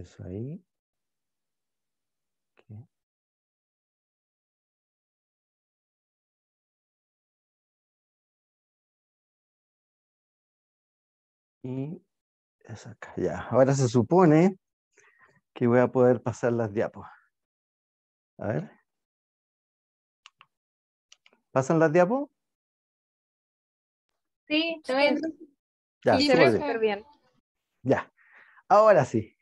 Eso ahí. Y esa acá, ya. Ahora se supone que voy a poder pasar las diapos. A ver. ¿Pasan las diapos? Sí, está se ve bien. Ya. Ahora sí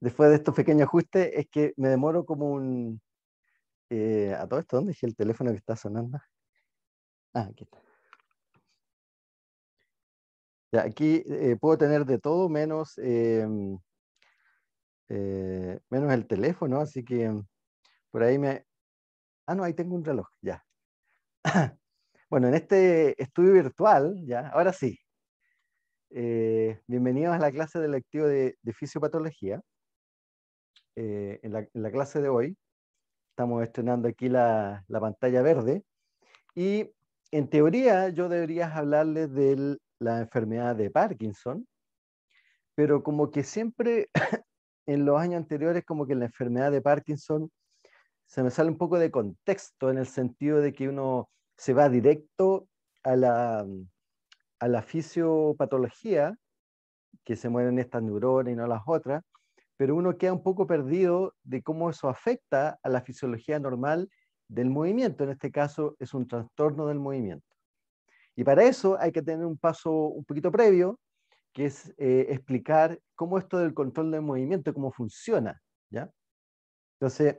después de estos pequeños ajustes, es que me demoro como un... Eh, a todo esto, ¿dónde dije el teléfono que está sonando? Ah, aquí está. Ya, aquí eh, puedo tener de todo menos, em, eh, menos el teléfono, así que por ahí me... Ah, no, ahí tengo un reloj, ya. Bueno, en este estudio virtual, ya, ahora sí. bienvenidos a la clase del lectivo de fisiopatología. Eh, en, la, clase de hoy. Estamos estrenando aquí la, pantalla verde. Y en teoría yo debería hablarles de la enfermedad de Parkinson, pero como que siempre en los años anteriores como que la enfermedad de Parkinson se me sale un poco de contexto en el sentido de que uno se va directo a la, a la fisiopatología, que se mueven estas neuronas y no las otras, pero uno queda un poco perdido de cómo eso afecta a la fisiología normal del movimiento. En este caso es un trastorno del movimiento. Y para eso hay que tener un paso un poquito previo, que es eh, explicar cómo esto del control del movimiento, cómo funciona. ¿ya? Entonces,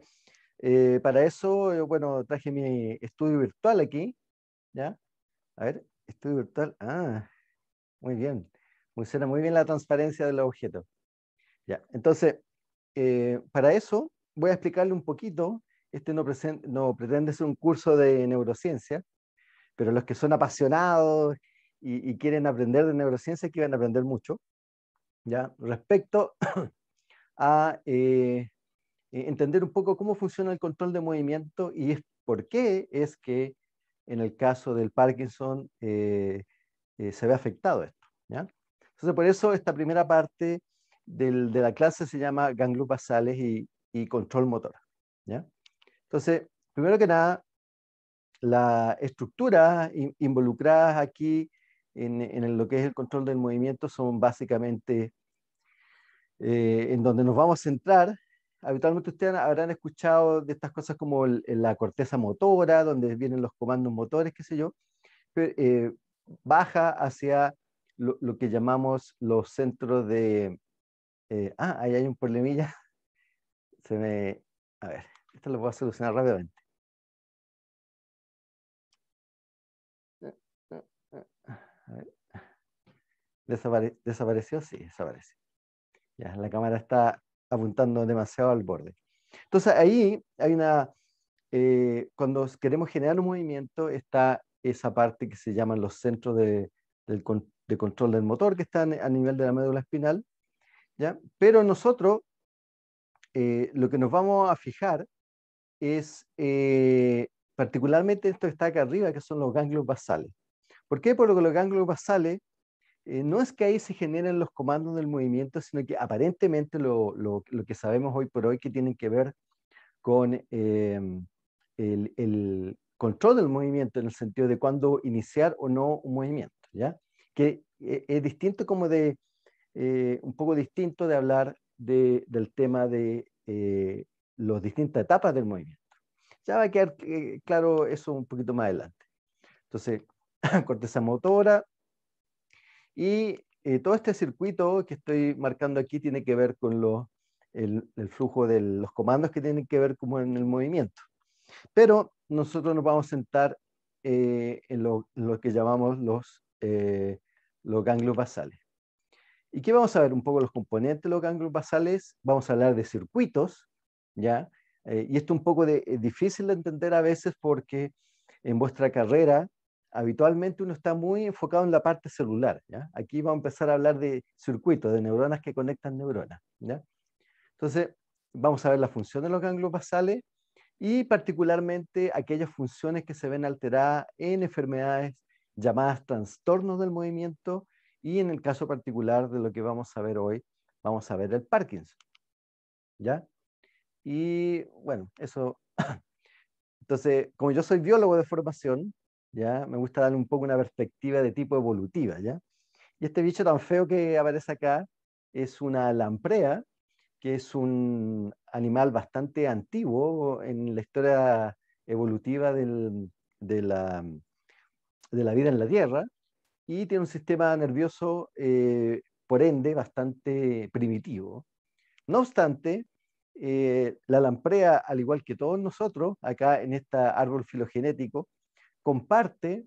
eh, para eso, eh, bueno, traje mi estudio virtual aquí. ¿ya? A ver, estudio virtual. Ah, muy bien. Funciona muy bien la transparencia del objeto entonces, eh, para eso voy a explicarle un poquito. Este no, no pretende ser un curso de neurociencia, pero los que son apasionados y, quieren aprender de neurociencia que van a aprender mucho. ¿ya? Respecto a eh, e-, entender un poco cómo funciona el control de movimiento y es, por qué es que en el caso del Parkinson eh, se ve afectado esto. Entonces, por eso esta primera parte de la clase se llama ganglios basales y, control motor. ¿ya? Entonces, primero que nada, las estructuras involucradas aquí en, lo que es el control del movimiento son básicamente eh, en donde nos vamos a centrar. Habitualmente ustedes habrán escuchado de estas cosas como la corteza motora, donde vienen los comandos motores, qué sé yo, eh, baja hacia lo, que llamamos los centros de, eh, ah, ahí hay un problemilla. Se me... A ver, esto lo voy a solucionar rápidamente. ¿Desapareció? Sí, desapareció. Ya, la cámara está apuntando demasiado al borde. Entonces ahí hay una... Eh, cuando queremos generar un movimiento está esa parte que se llaman los centros de, de control del motor que están a nivel de la médula espinal ¿ya? Pero nosotros eh, lo que nos vamos a fijar es eh, particularmente esto que está acá arriba, que son los ganglios basales. ¿Por qué? Porque los ganglios basales eh, no es que ahí se generen los comandos del movimiento, sino que aparentemente lo, lo, lo que sabemos hoy por hoy que tienen que ver con em, el, el, control del movimiento en el sentido de cuándo iniciar o no un movimiento, ¿ya? Que es distinto como de, eh, un poco distinto de hablar del tema de eh, las distintas etapas del movimiento. Ya va a quedar eh, claro eso un poquito más adelante. Entonces, corteza motora y todo este circuito que estoy marcando aquí tiene que ver con el, flujo de los comandos que tienen que ver como en el movimiento. Pero nosotros nos vamos a sentar en lo, que llamamos los, los ganglios basales. ¿Y qué vamos a ver? Un poco los componentes de los ganglios basales, vamos a hablar de circuitos, ¿ya? Eh, y esto un poco de, eh, difícil de entender a veces porque en vuestra carrera habitualmente uno está muy enfocado en la parte celular, ¿ya? Aquí vamos a empezar a hablar de circuitos, de neuronas que conectan neuronas, ¿ya? Entonces, vamos a ver la función de los ganglios basales y particularmente aquellas funciones que se ven alteradas en enfermedades llamadas trastornos del movimiento y en el caso particular de lo que vamos a ver hoy, vamos a ver el Parkinson. ¿Ya? Y bueno, eso. Entonces, como yo soy biólogo de formación, ¿ya? Me gusta darle un poco una perspectiva de tipo evolutiva, ¿ya? Y este bicho tan feo que aparece acá es una lamprea, que es un animal bastante antiguo en la historia evolutiva del, de, la, de la vida en la Tierra, y tiene un sistema nervioso, eh, por ende, bastante primitivo. No obstante, eh, la lamprea, al igual que todos nosotros, acá en este árbol filogenético, comparte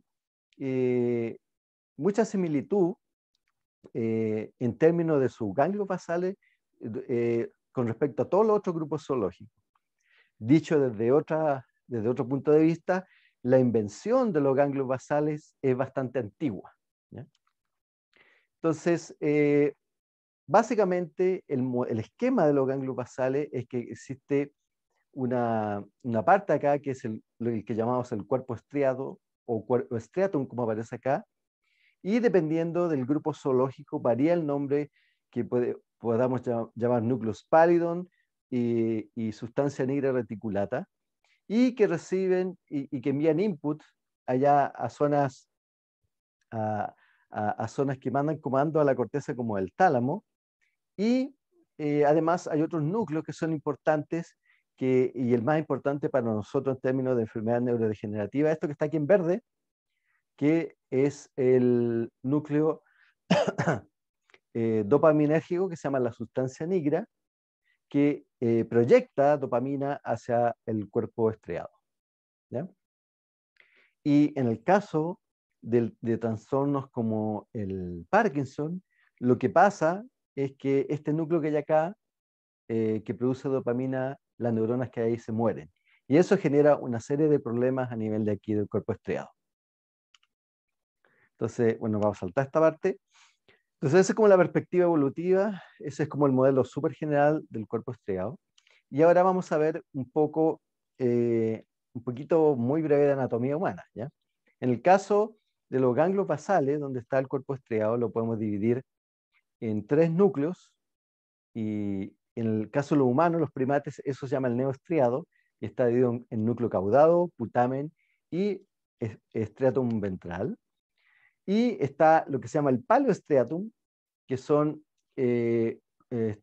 eh, mucha similitud en términos de sus ganglios basales con respecto a todos los otros grupos zoológicos. Dicho desde otro punto de vista, la invención de los ganglios basales es bastante antigua. Entonces, eh, básicamente el, esquema de los ganglios basales es que existe una, parte acá que es el, que llamamos el cuerpo estriado o, cuerpo estriatum, como aparece acá, y dependiendo del grupo zoológico varía el nombre que puede, podamos llamar núcleos pálidon y, sustancia negra reticulata, y que reciben y, y que envían input allá a zonas, a, a, zonas que mandan comando a la corteza como el tálamo. Y eh, además hay otros núcleos que son importantes y el más importante para nosotros en términos de enfermedad neurodegenerativa, esto que está aquí en verde, que es el núcleo eh, dopaminérgico que se llama la sustancia negra, que eh, proyecta dopamina hacia el cuerpo estriado. Y en el caso de, trastornos como el Parkinson, lo que pasa es que este núcleo que hay acá, eh, que produce dopamina, las neuronas que hay ahí se mueren. Y eso genera una serie de problemas a nivel de aquí del cuerpo estriado. Entonces, bueno, vamos a saltar esta parte. Entonces, esa es como la perspectiva evolutiva, ese es como el modelo súper general del cuerpo estriado. Y ahora vamos a ver un poco, eh, un poquito muy breve de anatomía humana. ¿ya? En el caso de los ganglios basales, donde está el cuerpo estriado, lo podemos dividir en tres núcleos y en el caso de los humanos, los primates, eso se llama el neoestriado y está dividido en, núcleo caudado, putamen y estriatum ventral. Y está lo que se llama el paleostriatum, que son, eh, eh,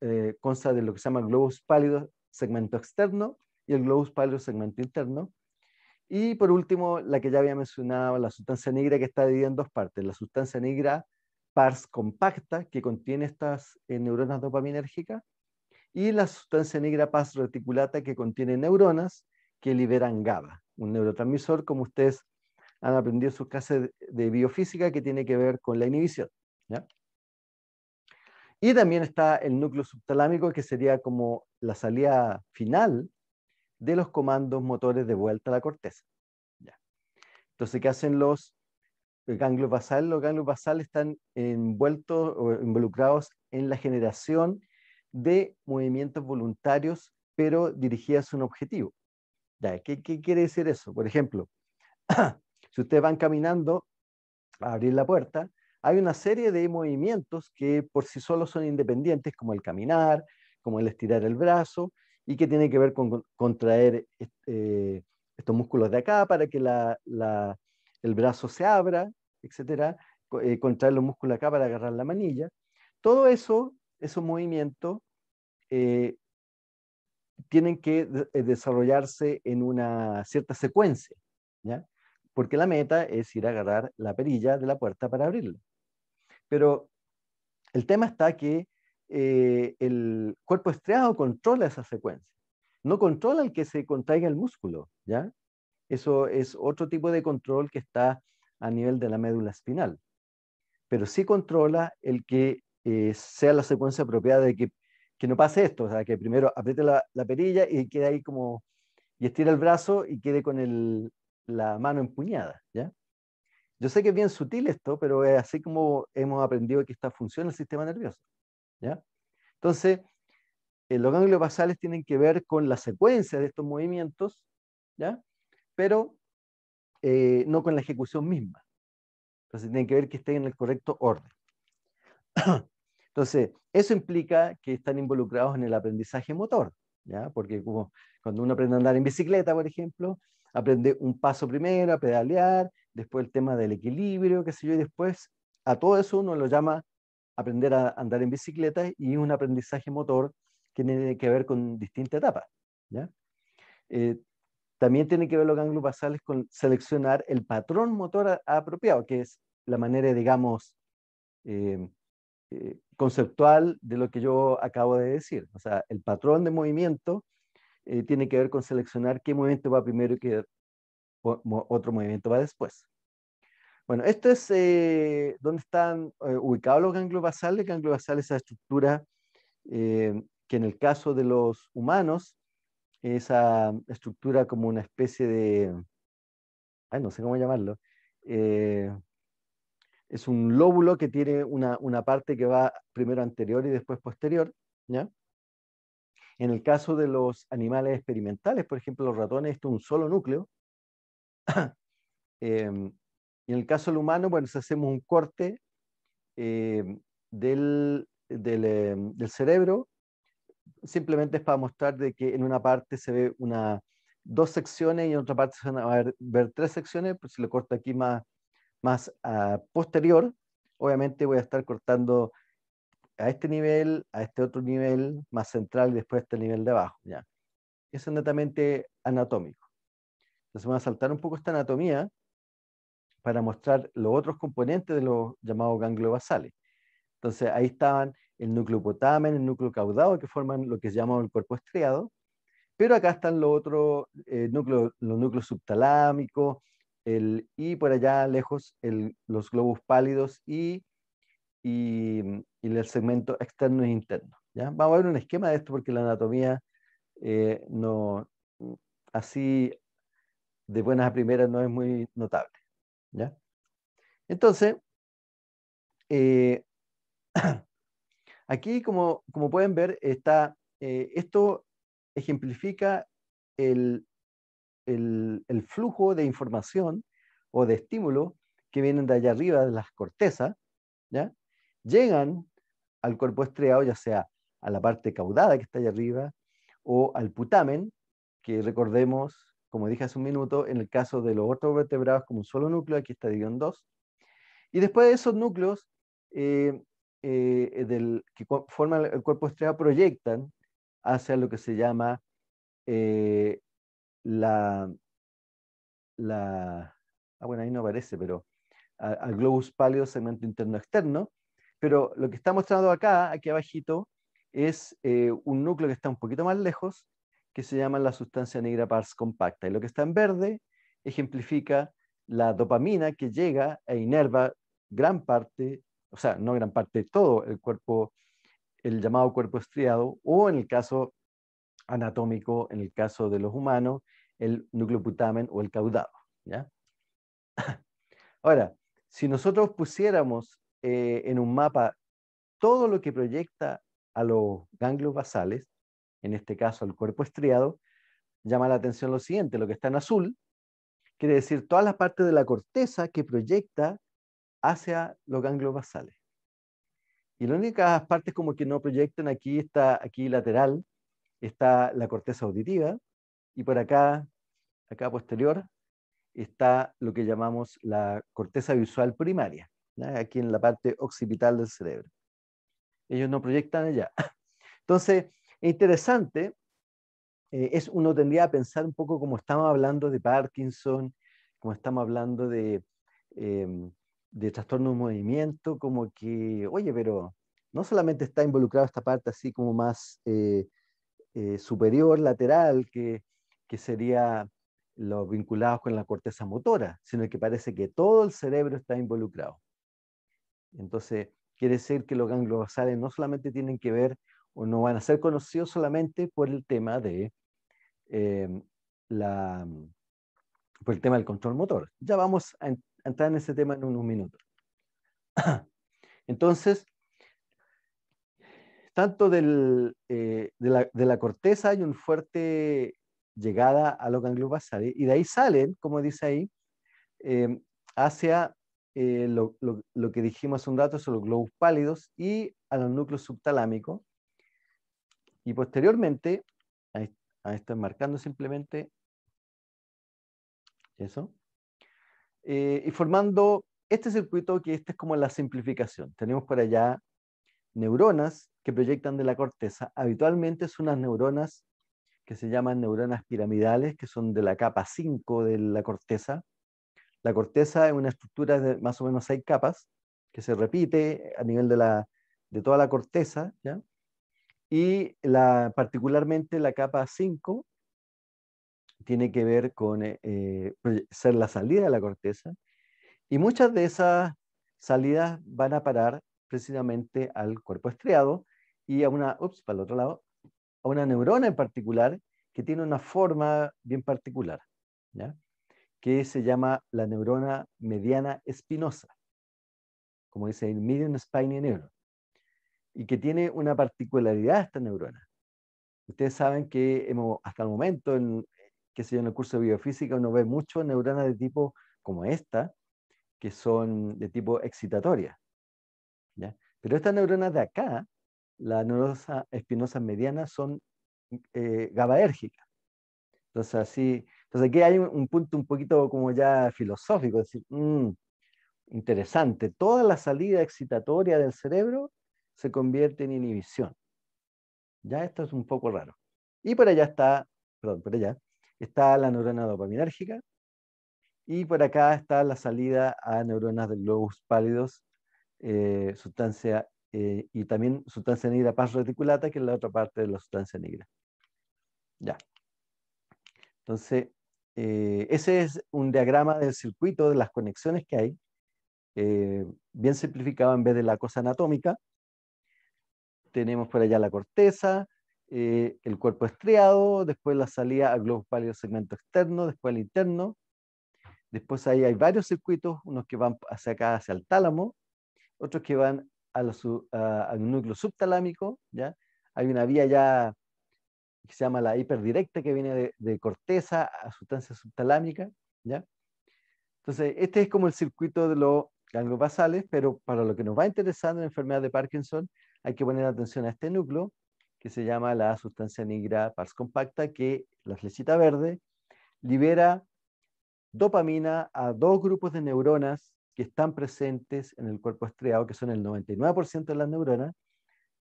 eh, consta de lo que se llama globus pálido segmento externo y el globus pálido segmento interno, y por último, la que ya había mencionado, la sustancia negra que está dividida en dos partes. La sustancia negra pars compacta, que contiene estas eh, neuronas dopaminérgicas, y la sustancia negra pars reticulata, que contiene neuronas que liberan GABA, un neurotransmisor, como ustedes han aprendido en sus clases de biofísica, que tiene que ver con la inhibición. Y también está el núcleo subtalámico, que sería como la salida final de los comandos motores de vuelta a la corteza. Ya. Entonces, ¿qué hacen los ganglios basales? Los ganglios basales están envueltos o involucrados en la generación de movimientos voluntarios, pero dirigidos a un objetivo. ¿qué, ¿Qué quiere decir eso? Por ejemplo, si ustedes van caminando a abrir la puerta, hay una serie de movimientos que por sí solos son independientes, como el caminar, como el estirar el brazo, y que tiene que ver con contraer eh, estos músculos de acá para que el brazo se abra, etcétera, eh, contraer los músculos acá para agarrar la manilla. Todo eso, esos movimientos, eh, tienen que desarrollarse en una cierta secuencia, porque la meta es ir a agarrar la perilla de la puerta para abrirla. Pero el tema está que eh, el cuerpo estriado controla esa secuencia. No controla el que se contraiga el músculo, ¿ya? Eso es otro tipo de control que está a nivel de la médula espinal. Pero sí controla el que eh, sea la secuencia apropiada de que, no pase esto, o sea, que primero apriete la, perilla y quede ahí como, y estira el brazo y quede con la mano empuñada, ¿ya? Yo sé que es bien sutil esto, pero es así como hemos aprendido que esta funciona el sistema nervioso. ¿ya? Entonces, eh, los ganglios basales tienen que ver con la secuencia de estos movimientos, ¿ya? Pero eh, no con la ejecución misma. Entonces, tienen que ver que estén en el correcto orden. Entonces, eso implica que están involucrados en el aprendizaje motor, ¿ya? Porque como cuando uno aprende a andar en bicicleta, por ejemplo, aprende un paso primero, a pedalear, después el tema del equilibrio, qué sé yo, y después a todo eso uno lo llama aprender a andar en bicicleta y un aprendizaje motor que tiene que ver con distintas etapas. Eh, también tiene que ver los ganglios basales con seleccionar el patrón motor apropiado, que es la manera, digamos, eh, eh, conceptual de lo que yo acabo de decir. O sea, el patrón de movimiento tiene que ver con seleccionar qué movimiento va primero y qué otro movimiento va después. Bueno, esto es eh, donde están eh, ubicados los gangliobasales. Ganglios es esa estructura eh, que en el caso de los humanos, esa estructura como una especie de, ay, no sé cómo llamarlo, eh, es un lóbulo que tiene una, parte que va primero anterior y después posterior. ¿ya? En el caso de los animales experimentales, por ejemplo, los ratones, esto es un solo núcleo. Em, y en el caso del humano, bueno, si hacemos un corte eh, del, eh, del, cerebro, simplemente es para mostrar de que en una parte se ve una, dos secciones y en otra parte se van a ver, tres secciones, pues si lo corto aquí más, más ah, posterior, obviamente voy a estar cortando a este nivel, a este otro nivel más central y después a este nivel de abajo. ¿ya? Eso es netamente anatómico. Entonces vamos a saltar un poco esta anatomía para mostrar los otros componentes de los llamados ganglios basales. Entonces ahí estaban el núcleo potamen, el núcleo caudado, que forman lo que se llama el cuerpo estriado, pero acá están los otros eh, núcleos, los núcleos subtalámicos, y por allá lejos el, los globos pálidos y, el segmento externo e interno. ¿ya? Vamos a ver un esquema de esto porque la anatomía eh, no, así de buenas a primeras no es muy notable. ¿Ya? Entonces, eh, aquí como, pueden ver, está, eh, esto ejemplifica el, flujo de información o de estímulo que vienen de allá arriba, de las cortezas, ¿ya? llegan al cuerpo estriado, ya sea a la parte caudada que está allá arriba, o al putamen, que recordemos como dije hace un minuto, en el caso de los otros vertebrados como un solo núcleo, aquí está dividido 2 Y después de esos núcleos eh, eh, del, que forman el cuerpo estrella proyectan hacia lo que se llama eh, la, Ah, bueno, ahí no aparece, pero al globus pálido segmento interno externo. Pero lo que está mostrando acá, aquí abajito, es un núcleo que está un poquito más lejos, que se llama la sustancia negra pars compacta. Y lo que está en verde ejemplifica la dopamina que llega e inerva gran parte, o sea, no gran parte, todo el cuerpo, el llamado cuerpo estriado, o en el caso anatómico, en el caso de los humanos, el nucleoputamen o el caudado. Ahora, si nosotros pusiéramos eh, en un mapa todo lo que proyecta a los ganglios basales, en este caso el cuerpo estriado, llama la atención lo siguiente, lo que está en azul, quiere decir todas las partes de la corteza que proyecta hacia los ganglios basales. Y las únicas partes como que no proyectan aquí está, aquí lateral, está la corteza auditiva, y por acá, acá posterior, está lo que llamamos la corteza visual primaria, aquí en la parte occipital del cerebro. Ellos no proyectan allá. Entonces, interesante, eh, es uno tendría a pensar un poco como estamos hablando de Parkinson, como estamos hablando de, em, de trastorno de movimiento, como que, oye, pero no solamente está involucrado esta parte así como más eh, eh, superior, lateral, que, que sería los vinculados con la corteza motora, sino que parece que todo el cerebro está involucrado. Entonces, quiere decir que los ganglios basales no solamente tienen que ver o no van a ser conocidos solamente por el tema de em, la, por el tema del control motor. Ya vamos a, entrar en ese tema en unos minutos. Entonces, tanto eh, de, la, corteza hay una fuerte llegada a los ganglios basales y de ahí salen, como dice ahí, em, hacia eh, lo, que dijimos hace un rato sobre los globos pálidos y a los núcleos subtalámicos, y posteriormente, ahí, estoy marcando simplemente eso, eh, y formando este circuito que este es como la simplificación. Tenemos por allá neuronas que proyectan de la corteza. Habitualmente son unas neuronas que se llaman neuronas piramidales, que son de la capa 5 de la corteza. La corteza es una estructura de más o menos seis capas que se repite a nivel de, de toda la corteza, ¿ya? Y particularmente la capa 5 tiene que ver con eh, eh, pues, ser la salida de la corteza. Y muchas de esas salidas van a parar precisamente al cuerpo estriado y a una, ups, para el otro lado, a una neurona en particular que tiene una forma bien particular, que se llama la neurona mediana espinosa, como dice el median spiny neuron y que tiene una particularidad esta neurona. Ustedes saben que hasta el momento, en, qué sé yo, el curso de biofísica, uno ve mucho neuronas de tipo como esta, que son de tipo excitatoria. Pero estas neuronas de acá, las neuronas espinosas medianas, son eh, gabaérgicas. Entonces, así, entonces aquí hay un, punto un poquito como ya filosófico, decir, mm, interesante, toda la salida excitatoria del cerebro se convierte en inhibición. Ya esto es un poco raro. Y por allá está, perdón, por allá está la neurona dopaminérgica y por acá está la salida a neuronas de globus pálidos, eh, sustancia eh, y también sustancia negra pars reticulata, que es la otra parte de la sustancia negra. Ya. Entonces, eh, ese es un diagrama del circuito de las conexiones que hay, bien simplificado en vez de la cosa anatómica, tenemos por allá la corteza, eh, el cuerpo estriado, después la salida al globo pálido segmento externo, después el interno. Después ahí hay varios circuitos, unos que van hacia acá, hacia el tálamo, otros que van al núcleo subtalámico, ¿ya? Hay una vía ya que se llama la hiperdirecta que viene de, corteza a sustancia subtalámica, ¿ya? Entonces, este es como el circuito de los ganglios basales, pero para lo que nos va interesando en la enfermedad de Parkinson hay que poner atención a este núcleo que se llama la sustancia negra pars compacta, que la flechita verde libera dopamina a dos grupos de neuronas que están presentes en el cuerpo estriado, que son el 99% de las neuronas,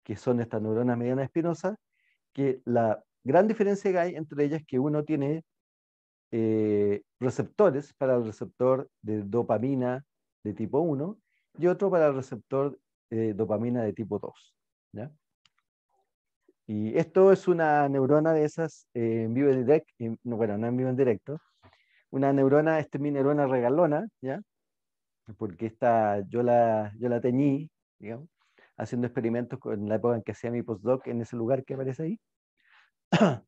que son estas neuronas medianas espinosas, que la gran diferencia que hay entre ellas es que uno tiene eh, receptores para el receptor de dopamina de tipo 1 y otro para el receptor eh, dopamina de tipo 2. ¿ya? Y esto es una neurona de esas eh, en vivo en directo, bueno, no en vivo en directo, una neurona, esta es mi neurona regalona, ¿ya? porque esta yo la, yo la teñí, digamos, haciendo experimentos en la época en que hacía mi postdoc en ese lugar que aparece ahí.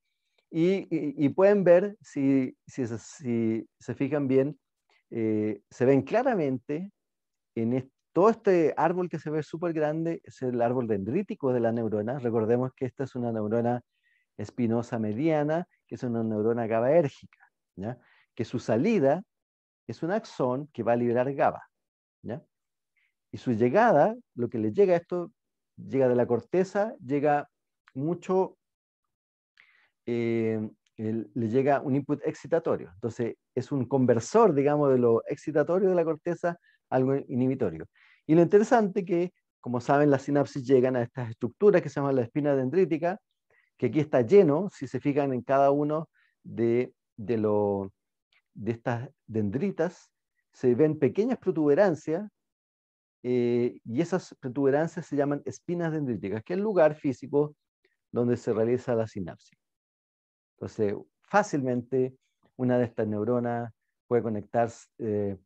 Y, y, pueden ver, si, si, si se fijan bien, eh, se ven claramente en, este todo este árbol que se ve súper grande es el árbol dendrítico de la neurona. Recordemos que esta es una neurona espinosa mediana, que es una neurona GABAérgica, que su salida es un axón que va a liberar GABA. Y su llegada, lo que le llega a esto, llega de la corteza, llega mucho, eh, le llega un input excitatorio. Entonces, es un conversor, digamos, de lo excitatorio de la corteza a algo inhibitorio. Y lo interesante que, como saben, las sinapsis llegan a estas estructuras que se llaman la espina dendrítica, que aquí está lleno, si se fijan en cada uno de, lo, de estas dendritas, se ven pequeñas protuberancias eh, y esas protuberancias se llaman espinas dendríticas, que es el lugar físico donde se realiza la sinapsis. Entonces, fácilmente una de estas neuronas puede conectarse eh,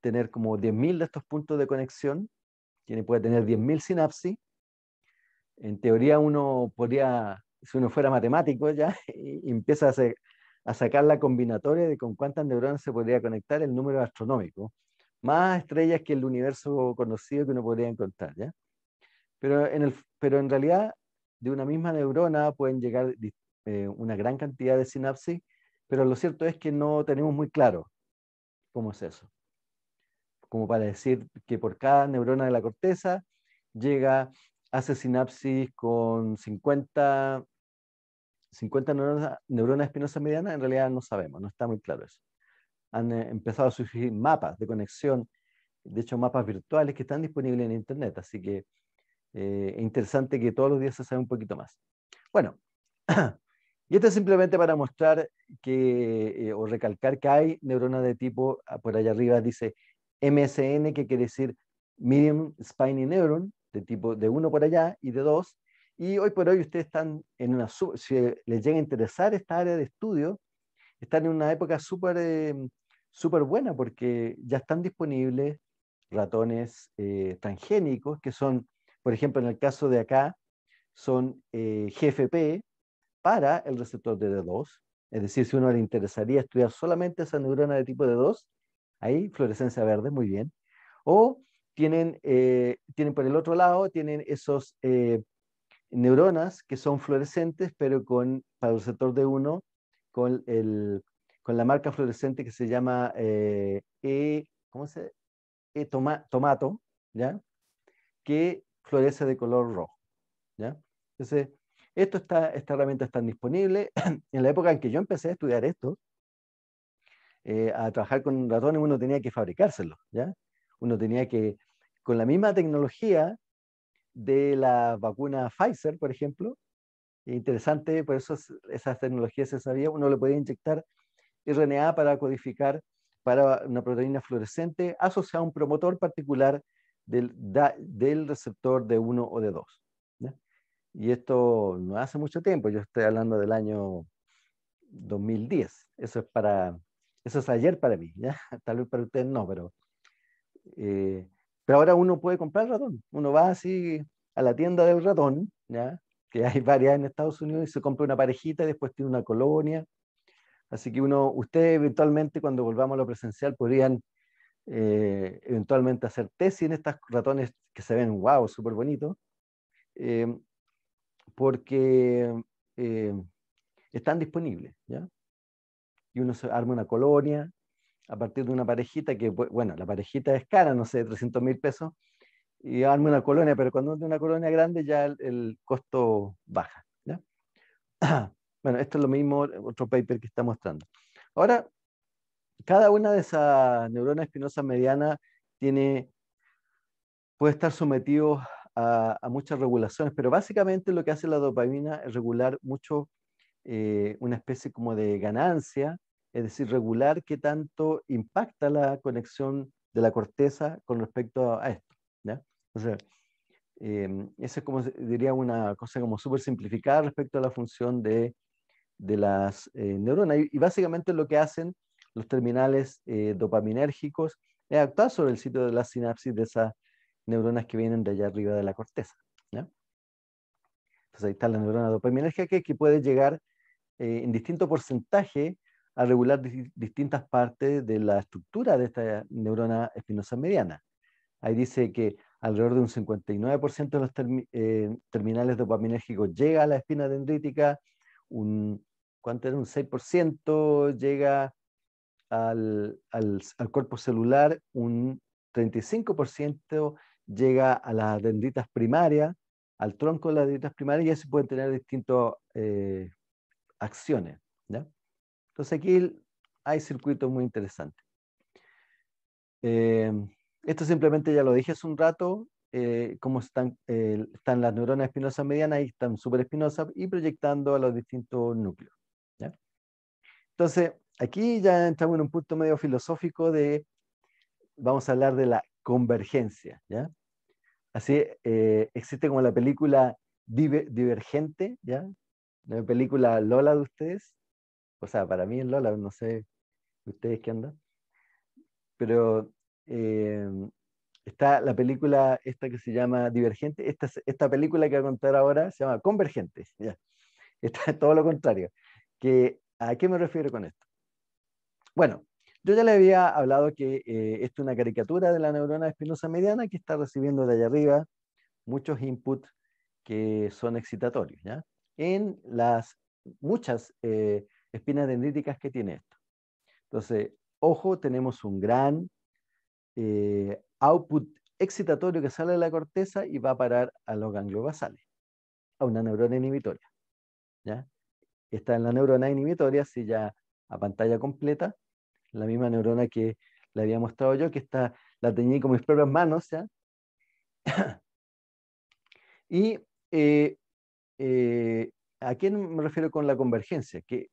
tener como 10.000 de estos puntos de conexión, tiene, puede tener 10.000 sinapsis. En teoría uno podría, si uno fuera matemático ya, empieza a, a sacar la combinatoria de con cuántas neuronas se podría conectar el número astronómico, más estrellas que el universo conocido que uno podría encontrar. ¿ya? Pero, en el, pero en realidad de una misma neurona pueden llegar eh, una gran cantidad de sinapsis, pero lo cierto es que no tenemos muy claro cómo es eso como para decir que por cada neurona de la corteza llega, hace sinapsis con 50, 50 neuronas, neuronas espinosas mediana. en realidad no sabemos, no está muy claro eso. Han eh, empezado a surgir mapas de conexión, de hecho mapas virtuales que están disponibles en Internet, así que eh, es interesante que todos los días se sabe un poquito más. Bueno, y esto es simplemente para mostrar que, eh, o recalcar que hay neuronas de tipo, ah, por allá arriba dice MSN, que quiere decir Medium Spiny Neuron, de tipo de uno por allá y de dos. Y hoy por hoy ustedes están en una, si les llega a interesar esta área de estudio, están en una época em, súper buena porque ya están disponibles ratones eh, transgénicos, que son, por ejemplo, en el caso de acá, son eh, GFP para el receptor de D2. Es decir, si uno le interesaría estudiar solamente esa neurona de tipo D2, Ahí, fluorescencia verde, muy bien. O tienen, eh, tienen por el otro lado, tienen esos eh, neuronas que son fluorescentes, pero con, para el sector de 1, con, el, con la marca fluorescente que se llama eh, e, ¿cómo se? E tomato, ¿ya? Que florece de color rojo, ¿ya? Entonces, esto está, esta herramienta está disponible. en la época en que yo empecé a estudiar esto, eh, a trabajar con ratones, uno tenía que fabricárselo, ¿ya? Uno tenía que, con la misma tecnología de la vacuna Pfizer, por ejemplo, e interesante, por eso esas tecnologías se sabía, uno le podía inyectar RNA para codificar para una proteína fluorescente asociada a un promotor particular del, del receptor de 1 o de 2. Y esto no hace mucho tiempo, yo estoy hablando del año 2010, eso es para eso es ayer para mí, ¿ya? Tal vez para ustedes no, pero... Eh, pero ahora uno puede comprar ratón. Uno va así a la tienda del ratón, ¿ya? que hay varias en Estados Unidos, y se compra una parejita y después tiene una colonia. Así que uno, ustedes eventualmente cuando volvamos a lo presencial podrían eh, eventualmente hacer tesis en estos ratones que se ven, wow, súper bonitos, eh, porque están disponibles. ¿ya? y uno se arma una colonia a partir de una parejita que, bueno, la parejita es cara, no sé, 300 mil pesos, y arma una colonia, pero cuando es de una colonia grande ya el, costo baja. Bueno, esto es lo mismo, otro paper que está mostrando. Ahora, cada una de esas neuronas espinosas medianas tiene, puede estar sometido a, muchas regulaciones, pero básicamente lo que hace la dopamina es regular mucho eh, una especie como de ganancia es decir, regular qué tanto impacta la conexión de la corteza con respecto a, esto. ¿ya? O sea, em, esa es como diría una cosa como súper simplificada respecto a la función de, de las eh, neuronas. Y, básicamente lo que hacen los terminales eh, dopaminérgicos es actuar sobre el sitio de la sinapsis de esas neuronas que vienen de allá arriba de la corteza. ¿ya? Entonces ahí está la neurona dopaminérgica que, que puede llegar eh, en distinto porcentaje a regular distintas partes de la estructura de esta neurona espinosa mediana. Ahí dice que alrededor de un 59% de los eh, terminales dopaminérgicos llega a la espina dendrítica, un, ¿cuánto un 6% llega al, al, al, cuerpo celular, un 35% llega a las dendritas primarias, al tronco de las dendritas primarias, y así pueden tener distintas eh, acciones. ¿ya? Entonces aquí hay circuitos muy interesantes. Em, esto simplemente ya lo dije hace un rato, eh, cómo eh, están, las neuronas espinosas medianas y están superespinosas y proyectando a los distintos núcleos. Entonces, aquí ya entramos en un punto medio filosófico de, vamos a hablar de la convergencia. ¿ya? Así eh, existe como la película Divergente, ¿ya? la película Lola de ustedes, o sea, para mí en Lola, no sé ustedes qué andan, pero eh, está la película esta que se llama Divergente, esta, esta película que voy a contar ahora se llama Convergente, ya. está todo lo contrario. Que, ¿A qué me refiero con esto? Bueno, yo ya le había hablado que eh, esto es una caricatura de la neurona espinosa mediana que está recibiendo de allá arriba muchos inputs que son excitatorios, ¿ya? En las muchas eh, espinas dendríticas que tiene esto. Entonces, ojo, tenemos un gran eh, output excitatorio que sale de la corteza y va a parar a los ganglios basales, a una neurona inhibitoria. ¿ya? Está en la neurona inhibitoria, si ya a pantalla completa, la misma neurona que le había mostrado yo, que está, la teñí con mis propias manos. ¿ya? y eh, eh, a quién me refiero con la convergencia, que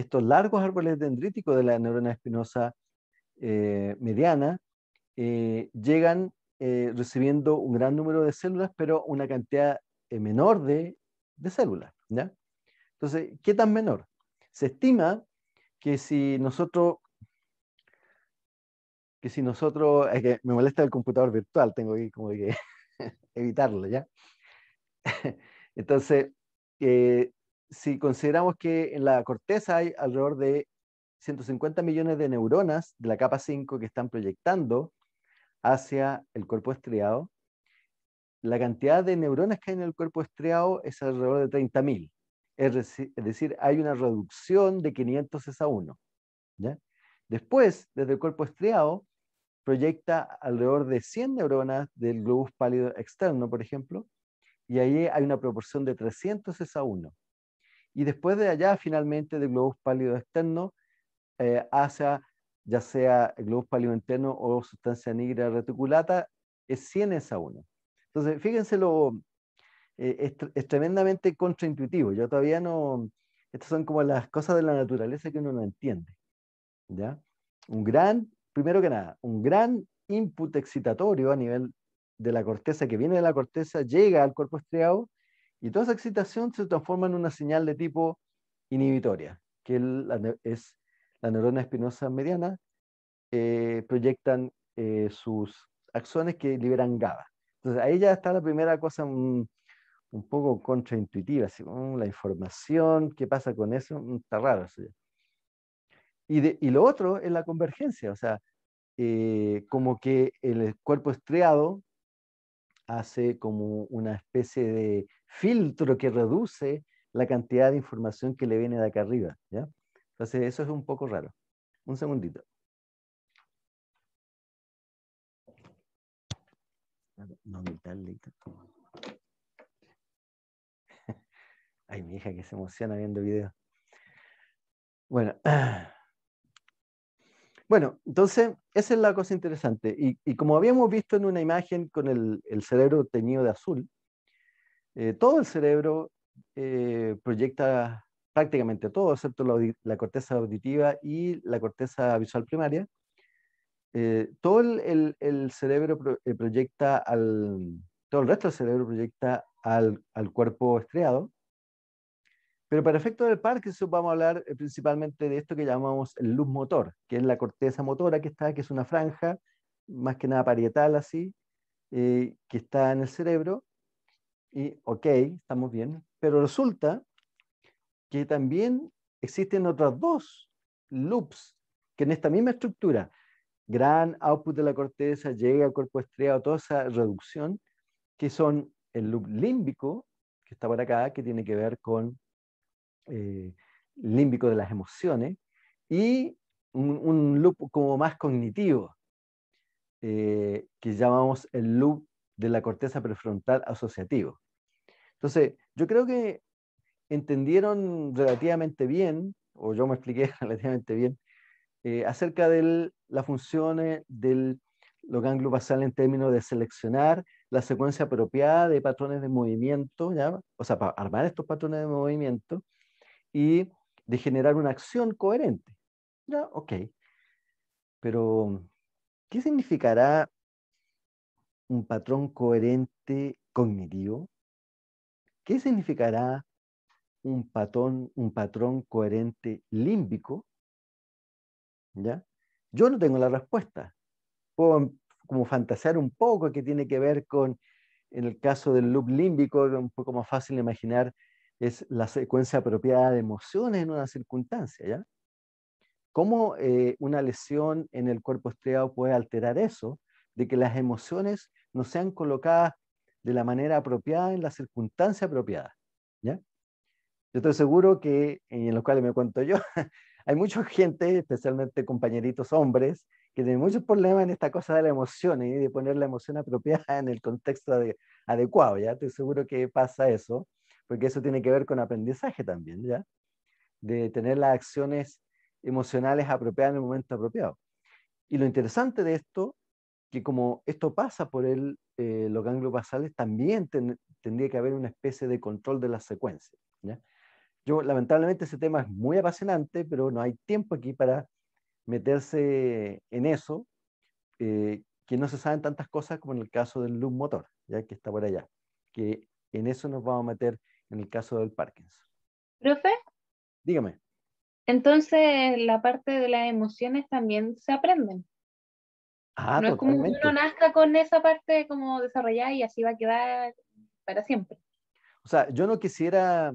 estos largos árboles dendríticos de la neurona espinosa eh, mediana eh, llegan eh, recibiendo un gran número de células, pero una cantidad menor de, células. Entonces, ¿qué tan menor? Se estima que si nosotros que si nosotros, es que me molesta el computador virtual, tengo que como que evitarlo, ¿ya? Entonces, eh, si consideramos que en la corteza hay alrededor de 150 millones de neuronas de la capa 5 que están proyectando hacia el cuerpo estriado, la cantidad de neuronas que hay en el cuerpo estriado es alrededor de 30.000. Es decir, hay una reducción de 500 a 1. Después, desde el cuerpo estriado, proyecta alrededor de 100 neuronas del globus pálido externo, por ejemplo, y ahí hay una proporción de 300 a 1 y después de allá finalmente del globos pálido externo eh, hacia ya sea el globos pálido interno o sustancia negra reticulata, es 100 esa 1. Entonces, fíjense lo, eh, es, tremendamente contraintuitivo. Yo todavía no, estas son como las cosas de la naturaleza que uno no entiende. ¿ya? Un gran, primero que nada, un gran input excitatorio a nivel de la corteza que viene de la corteza, llega al cuerpo estriado y toda esa excitación se transforma en una señal de tipo inhibitoria, que es la neurona espinosa mediana, eh, proyectan eh, sus acciones que liberan GABA. Entonces, ahí ya está la primera cosa un, poco contraintuitiva, mm, la información, ¿qué pasa con eso? Mm, está raro. Y, lo otro es la convergencia, o sea, eh, como que el cuerpo estriado hace como una especie de filtro que reduce la cantidad de información que le viene de acá arriba. ¿ya? Entonces, eso es un poco raro. Un segundito. No, Ay, mi hija que se emociona viendo videos. Bueno. Bueno, entonces, esa es la cosa interesante. Y, como habíamos visto en una imagen con el, cerebro teñido de azul, eh, todo el cerebro eh, proyecta prácticamente todo, excepto la, corteza auditiva y la corteza visual primaria. Eh, todo el, cerebro proyecta todo el resto del cerebro proyecta al, al cuerpo estriado, pero para efecto del Parkinson vamos a hablar eh, principalmente de esto que llamamos el luz motor, que es la corteza motora que está, que es una franja, más que nada parietal así, eh, que está en el cerebro. Y ok, estamos bien. Pero resulta que también existen otras dos loops que en esta misma estructura, gran output de la corteza, llega al cuerpo estriado, toda esa reducción, que son el loop límbico, que está por acá, que tiene que ver con eh, límbico de las emociones y un, loop como más cognitivo, eh, que llamamos el loop de la corteza prefrontal asociativo. Entonces, yo creo que entendieron relativamente bien, o yo me expliqué relativamente bien, eh, acerca de las funciones del los basal en términos de seleccionar la secuencia apropiada de patrones de movimiento, ¿ya? o sea, para armar estos patrones de movimiento, y de generar una acción coherente. Ya, ok. Pero, ¿qué significará un patrón coherente cognitivo? ¿Qué significará un patrón, un patrón coherente límbico? ¿Ya? Yo no tengo la respuesta. Puedo como fantasear un poco que tiene que ver con, en el caso del loop límbico, es un poco más fácil imaginar es la secuencia apropiada de emociones en una circunstancia, ¿ya? ¿Cómo eh, una lesión en el cuerpo estriado puede alterar eso, de que las emociones no sean colocadas de la manera apropiada en la circunstancia apropiada? ¿ya? Yo estoy seguro que, en los cuales me cuento yo, hay mucha gente, especialmente compañeritos hombres, que tienen muchos problemas en esta cosa de la emoción y de poner la emoción apropiada en el contexto adecuado, ¿ya? Estoy seguro que pasa eso porque eso tiene que ver con aprendizaje también, ¿ya? De tener las acciones emocionales apropiadas en el momento apropiado. Y lo interesante de esto, que como esto pasa por el, eh, los ganglios basales, también tendría que haber una especie de control de la secuencia, ¿ya? Yo, lamentablemente, ese tema es muy apasionante, pero no hay tiempo aquí para meterse en eso, eh, que no se saben tantas cosas como en el caso del loop motor, ya que está por allá, que en eso nos vamos a meter en el caso del Parkinson. Profe. Dígame. Entonces, la parte de las emociones también se aprenden. Ah, no es como que uno nazca con esa parte como desarrollada y así va a quedar para siempre. O sea, yo no quisiera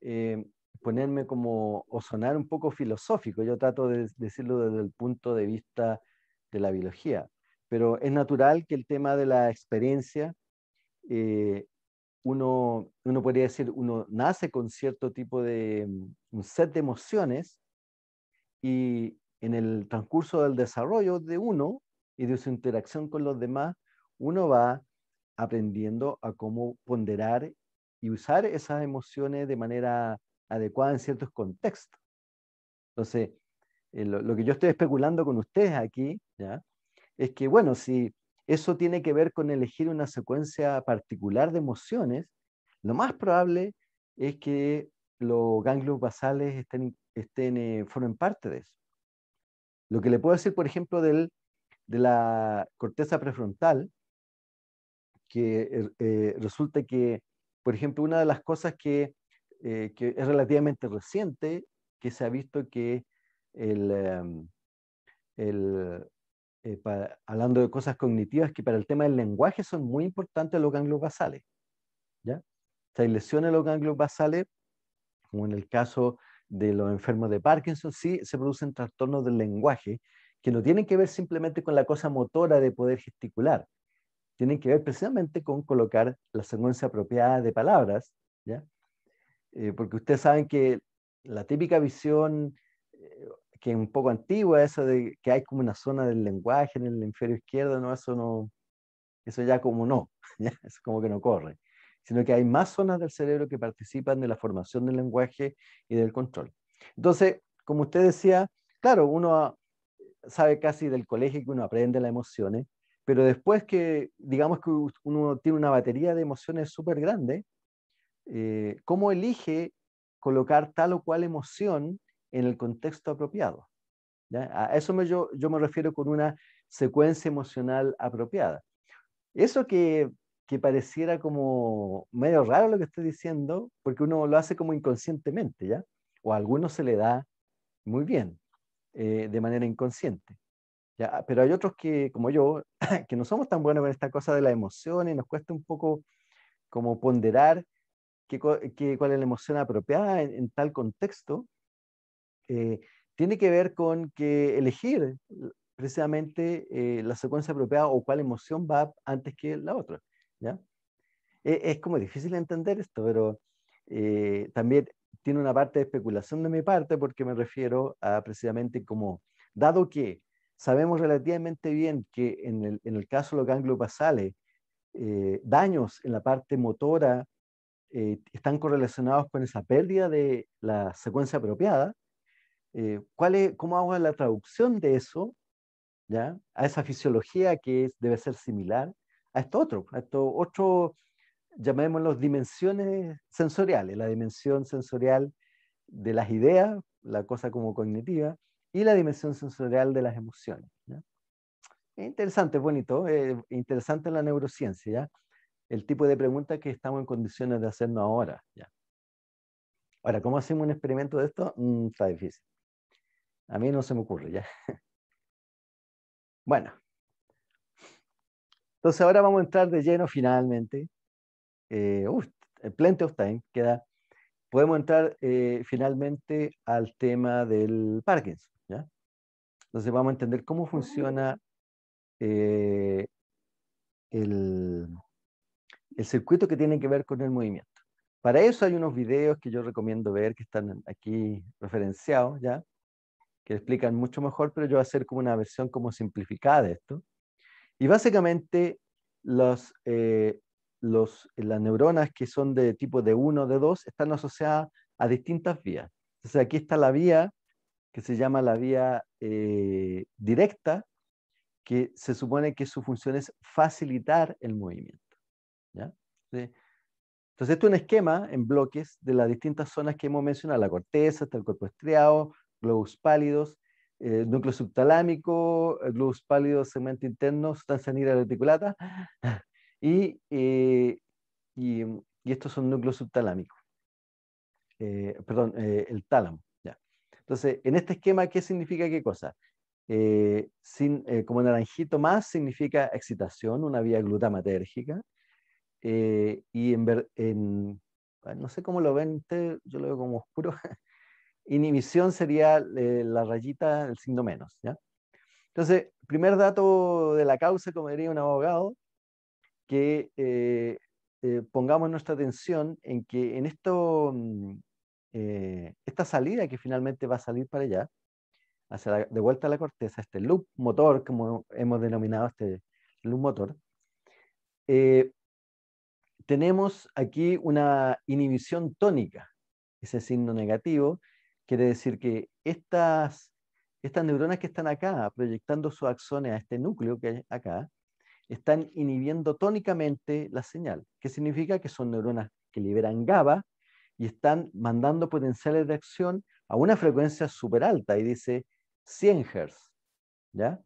eh, ponerme como o sonar un poco filosófico, yo trato de decirlo desde el punto de vista de la biología, pero es natural que el tema de la experiencia eh, uno, podría decir, uno nace con cierto tipo de mm, un set de emociones y en el transcurso del desarrollo de uno y de su interacción con los demás, uno va aprendiendo a cómo ponderar y usar esas emociones de manera adecuada en ciertos contextos. Entonces, eh, lo, lo, que yo estoy especulando con ustedes aquí, ¿ya? es que, bueno, si eso tiene que ver con elegir una secuencia particular de emociones, lo más probable es que los ganglios basales estén, eh, formen parte de eso. Lo que le puedo decir, por ejemplo, de la corteza prefrontal, que eh, eh, resulta que, por ejemplo, una de las cosas que, es relativamente reciente, que se ha visto que el em, eh, hablando de cosas cognitivas que para el tema del lenguaje son muy importantes los ganglios basales. ¿ya? Si hay lesiones en los ganglios basales, como en el caso de los enfermos de Parkinson, sí se producen trastornos del lenguaje que no tienen que ver simplemente con la cosa motora de poder gesticular, tienen que ver precisamente con colocar la secuencia apropiada de palabras, ¿ya? Eh, porque ustedes saben que la típica visión eh, que es un poco antigua, eso de que hay como una zona del lenguaje en el inferior izquierdo, no, eso no, eso ya como no, es como que no corre, sino que hay más zonas del cerebro que participan de la formación del lenguaje y del control. Entonces, como usted decía, claro, uno ah, sabe casi del colegio que uno aprende las emociones, pero después que, digamos que uno tiene una batería de emociones súper grande, eh, ¿cómo elige colocar tal o cual emoción en el contexto apropiado. ¿ya? A eso me, yo, yo me refiero con una secuencia emocional apropiada. Eso que, que, pareciera como medio raro lo que estoy diciendo, porque uno lo hace como inconscientemente, ¿ya? O a algunos se le da muy bien, eh, de manera inconsciente. ¿ya? Pero hay otros que, como yo, que no somos tan buenos en esta cosa de la emoción y nos cuesta un poco como ponderar qué, qué, cuál es la emoción apropiada en, en tal contexto eh, tiene que ver con que elegir eh, precisamente eh, la secuencia apropiada o cuál emoción va antes que la otra. ¿ya? E-, es, como difícil entender esto, pero también tiene una parte de especulación de mi parte porque me refiero a precisamente como, dado que sabemos relativamente bien que en el, en el caso de los ganglios eh, daños en la parte motora están correlacionados con esa pérdida de la secuencia apropiada, eh, ¿cuál es, ¿cómo hago la traducción de eso ¿ya? a esa fisiología que debe ser similar a esto otro, a esto otro, llamémoslo dimensiones sensoriales, la dimensión sensorial de las ideas, la cosa como cognitiva, y la dimensión sensorial de las emociones. Interesante, bonito, eh, interesante la neurociencia, ¿ya? el tipo de preguntas que estamos en condiciones de hacernos ahora. Ahora, ¿cómo hacemos un experimento de esto? Mm, está difícil. A mí no se me ocurre ya. Bueno. Entonces ahora vamos a entrar de lleno finalmente. Eh, plenty of time queda. Podemos entrar eh, finalmente al tema del Parkinson. ¿ya? Entonces vamos a entender cómo ah. funciona eh, el, el circuito que tiene que ver con el movimiento. Para eso hay unos videos que yo recomiendo ver que están aquí referenciados, ¿ya? que explican mucho mejor, pero yo voy a hacer como una versión como simplificada de esto. Y básicamente eh, las neuronas que son de tipo de 1, de 2, están asociadas a distintas vías. Entonces aquí está la vía que se llama la vía eh, directa, que se supone que su función es facilitar el movimiento. ¿ya? Entonces, esto es un esquema en bloques de las distintas zonas que hemos mencionado, la corteza, hasta el cuerpo estriado, globos pálidos, eh, núcleo subtalámico, eh, globos pálidos, segmento interno, sustancia negra reticulata, eh, y, estos son núcleos subtalámicos. perdón, el tálamo. Entonces, en este esquema, ¿qué significa qué cosa? como naranjito más significa excitación, una vía glutamatergica, y en, ver, no sé cómo lo ven ustedes, yo lo veo como oscuro, Inhibición sería eh, la rayita, el signo menos. ¿ya? Entonces, primer dato de la causa, como diría un abogado, que eh, eh, pongamos nuestra atención en que en esto, mm, esta salida que finalmente va a salir para allá, hacia de vuelta a la corteza, este loop motor, como hemos denominado este loop motor, tenemos aquí una inhibición tónica, ese signo negativo, Quiere decir que estas, estas neuronas que están acá, proyectando sus axones a este núcleo que hay acá, están inhibiendo tónicamente la señal, que significa que son neuronas que liberan GABA y están mandando potenciales de acción a una frecuencia súper alta, y dice 100 Hz. ¿Ya?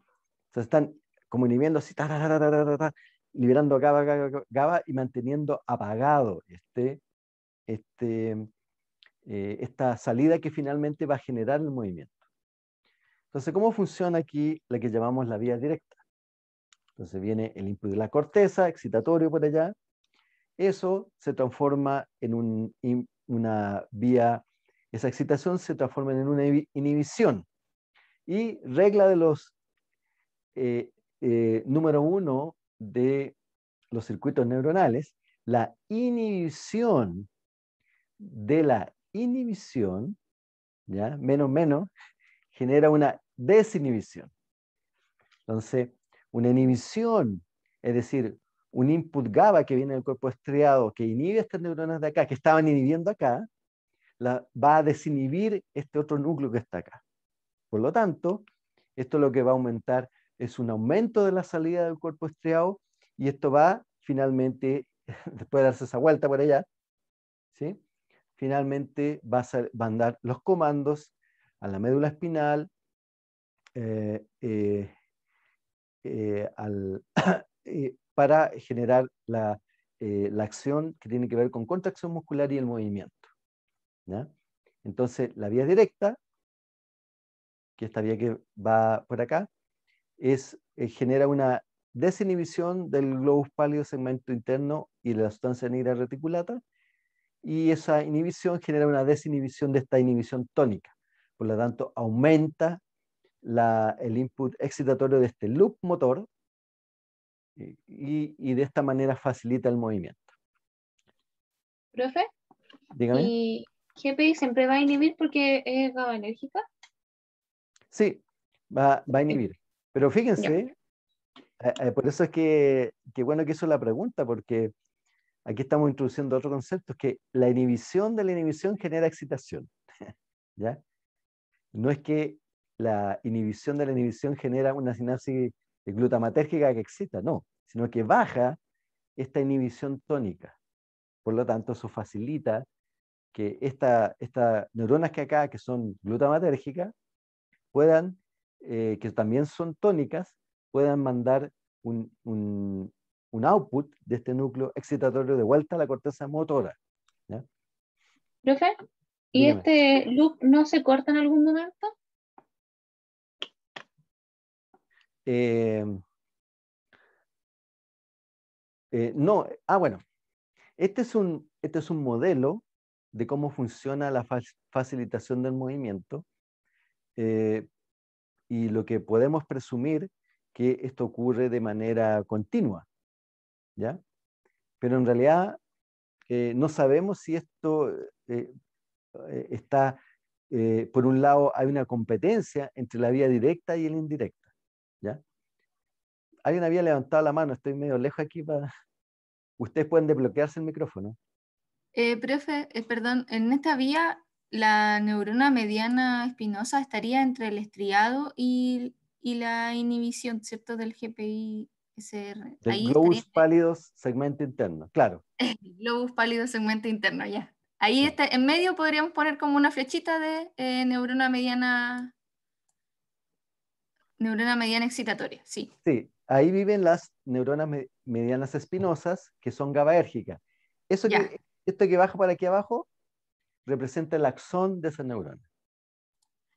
O están como inhibiendo así, liberando GABA, GABA, GABA y manteniendo apagado este, este eh, esta salida que finalmente va a generar el movimiento. Entonces, ¿cómo funciona aquí la que llamamos la vía directa? Entonces viene el input de la corteza, excitatorio por allá. Eso se transforma en una vía, esa excitación se transforma en una inhibición. Y regla de los, eh, eh, número uno de los circuitos neuronales, la inhibición de la inhibición, ¿ya? menos menos, genera una desinhibición. Entonces, una inhibición, es decir, un input GABA que viene del cuerpo estriado, que inhibe estas neuronas de acá, que estaban inhibiendo acá, va a desinhibir este otro núcleo que está acá. Por lo tanto, esto lo que va a aumentar es un aumento de la salida del cuerpo estriado y esto va finalmente, después de darse esa vuelta por allá, ¿sí? finalmente vas a mandar los comandos a la médula espinal, eh, eh, eh, para generar la, acción que tiene que ver con contracción muscular y el movimiento. Entonces, la vía directa, que esta vía que va por acá, es, genera una desinhibición del globus pálido segmento interno y de la sustancia negra reticulata, y esa inhibición genera una desinhibición de esta inhibición tónica. Por lo tanto, aumenta el input excitatorio de este loop motor eh, y, de esta manera facilita el movimiento. Profe, Dígame. ¿y GPI siempre va a inhibir porque es enérgica? Sí, va, a inhibir. Pero fíjense, eh, eh, por eso es que, que bueno que hizo la pregunta, porque aquí estamos introduciendo otro concepto, que la inhibición de la inhibición genera excitación. ¿Ya? No es que la inhibición de la inhibición genera una sinapsis glutamatérgica que excita, no, sino que baja esta inhibición tónica. Por lo tanto, eso facilita que estas neuronas que acá, que son glutamatérgicas, puedan, eh, que también son tónicas, puedan mandar un, un output de este núcleo excitatorio de vuelta a la corteza motora. ¿Profe? ¿Y este loop no se corta en algún momento? Em, eh, no, ah, bueno, este es, un, este es un modelo de cómo funciona la facilitación del movimiento eh, y lo que podemos presumir que esto ocurre de manera continua. ¿ya? Pero en realidad eh, no sabemos si esto eh, eh, está, por un lado, hay una competencia entre la vía directa y la indirecta, Alguien había levantado la mano, estoy medio lejos aquí para... Ustedes pueden desbloquearse el micrófono. profe, perdón, en esta vía la neurona mediana espinosa estaría entre el estriado y, y la inhibición, ¿cierto? Del GPI ser... globus pálidos, segmento interno, claro. globus pálido, segmento interno, ya. Ahí está, en medio podríamos poner como una flechita de eh, neurona mediana... Neurona mediana excitatoria, sí. Sí, ahí viven las neuronas medianas espinosas, que son GABAérgicas. Eso que, esto que baja para aquí abajo representa el axón de esa neurona.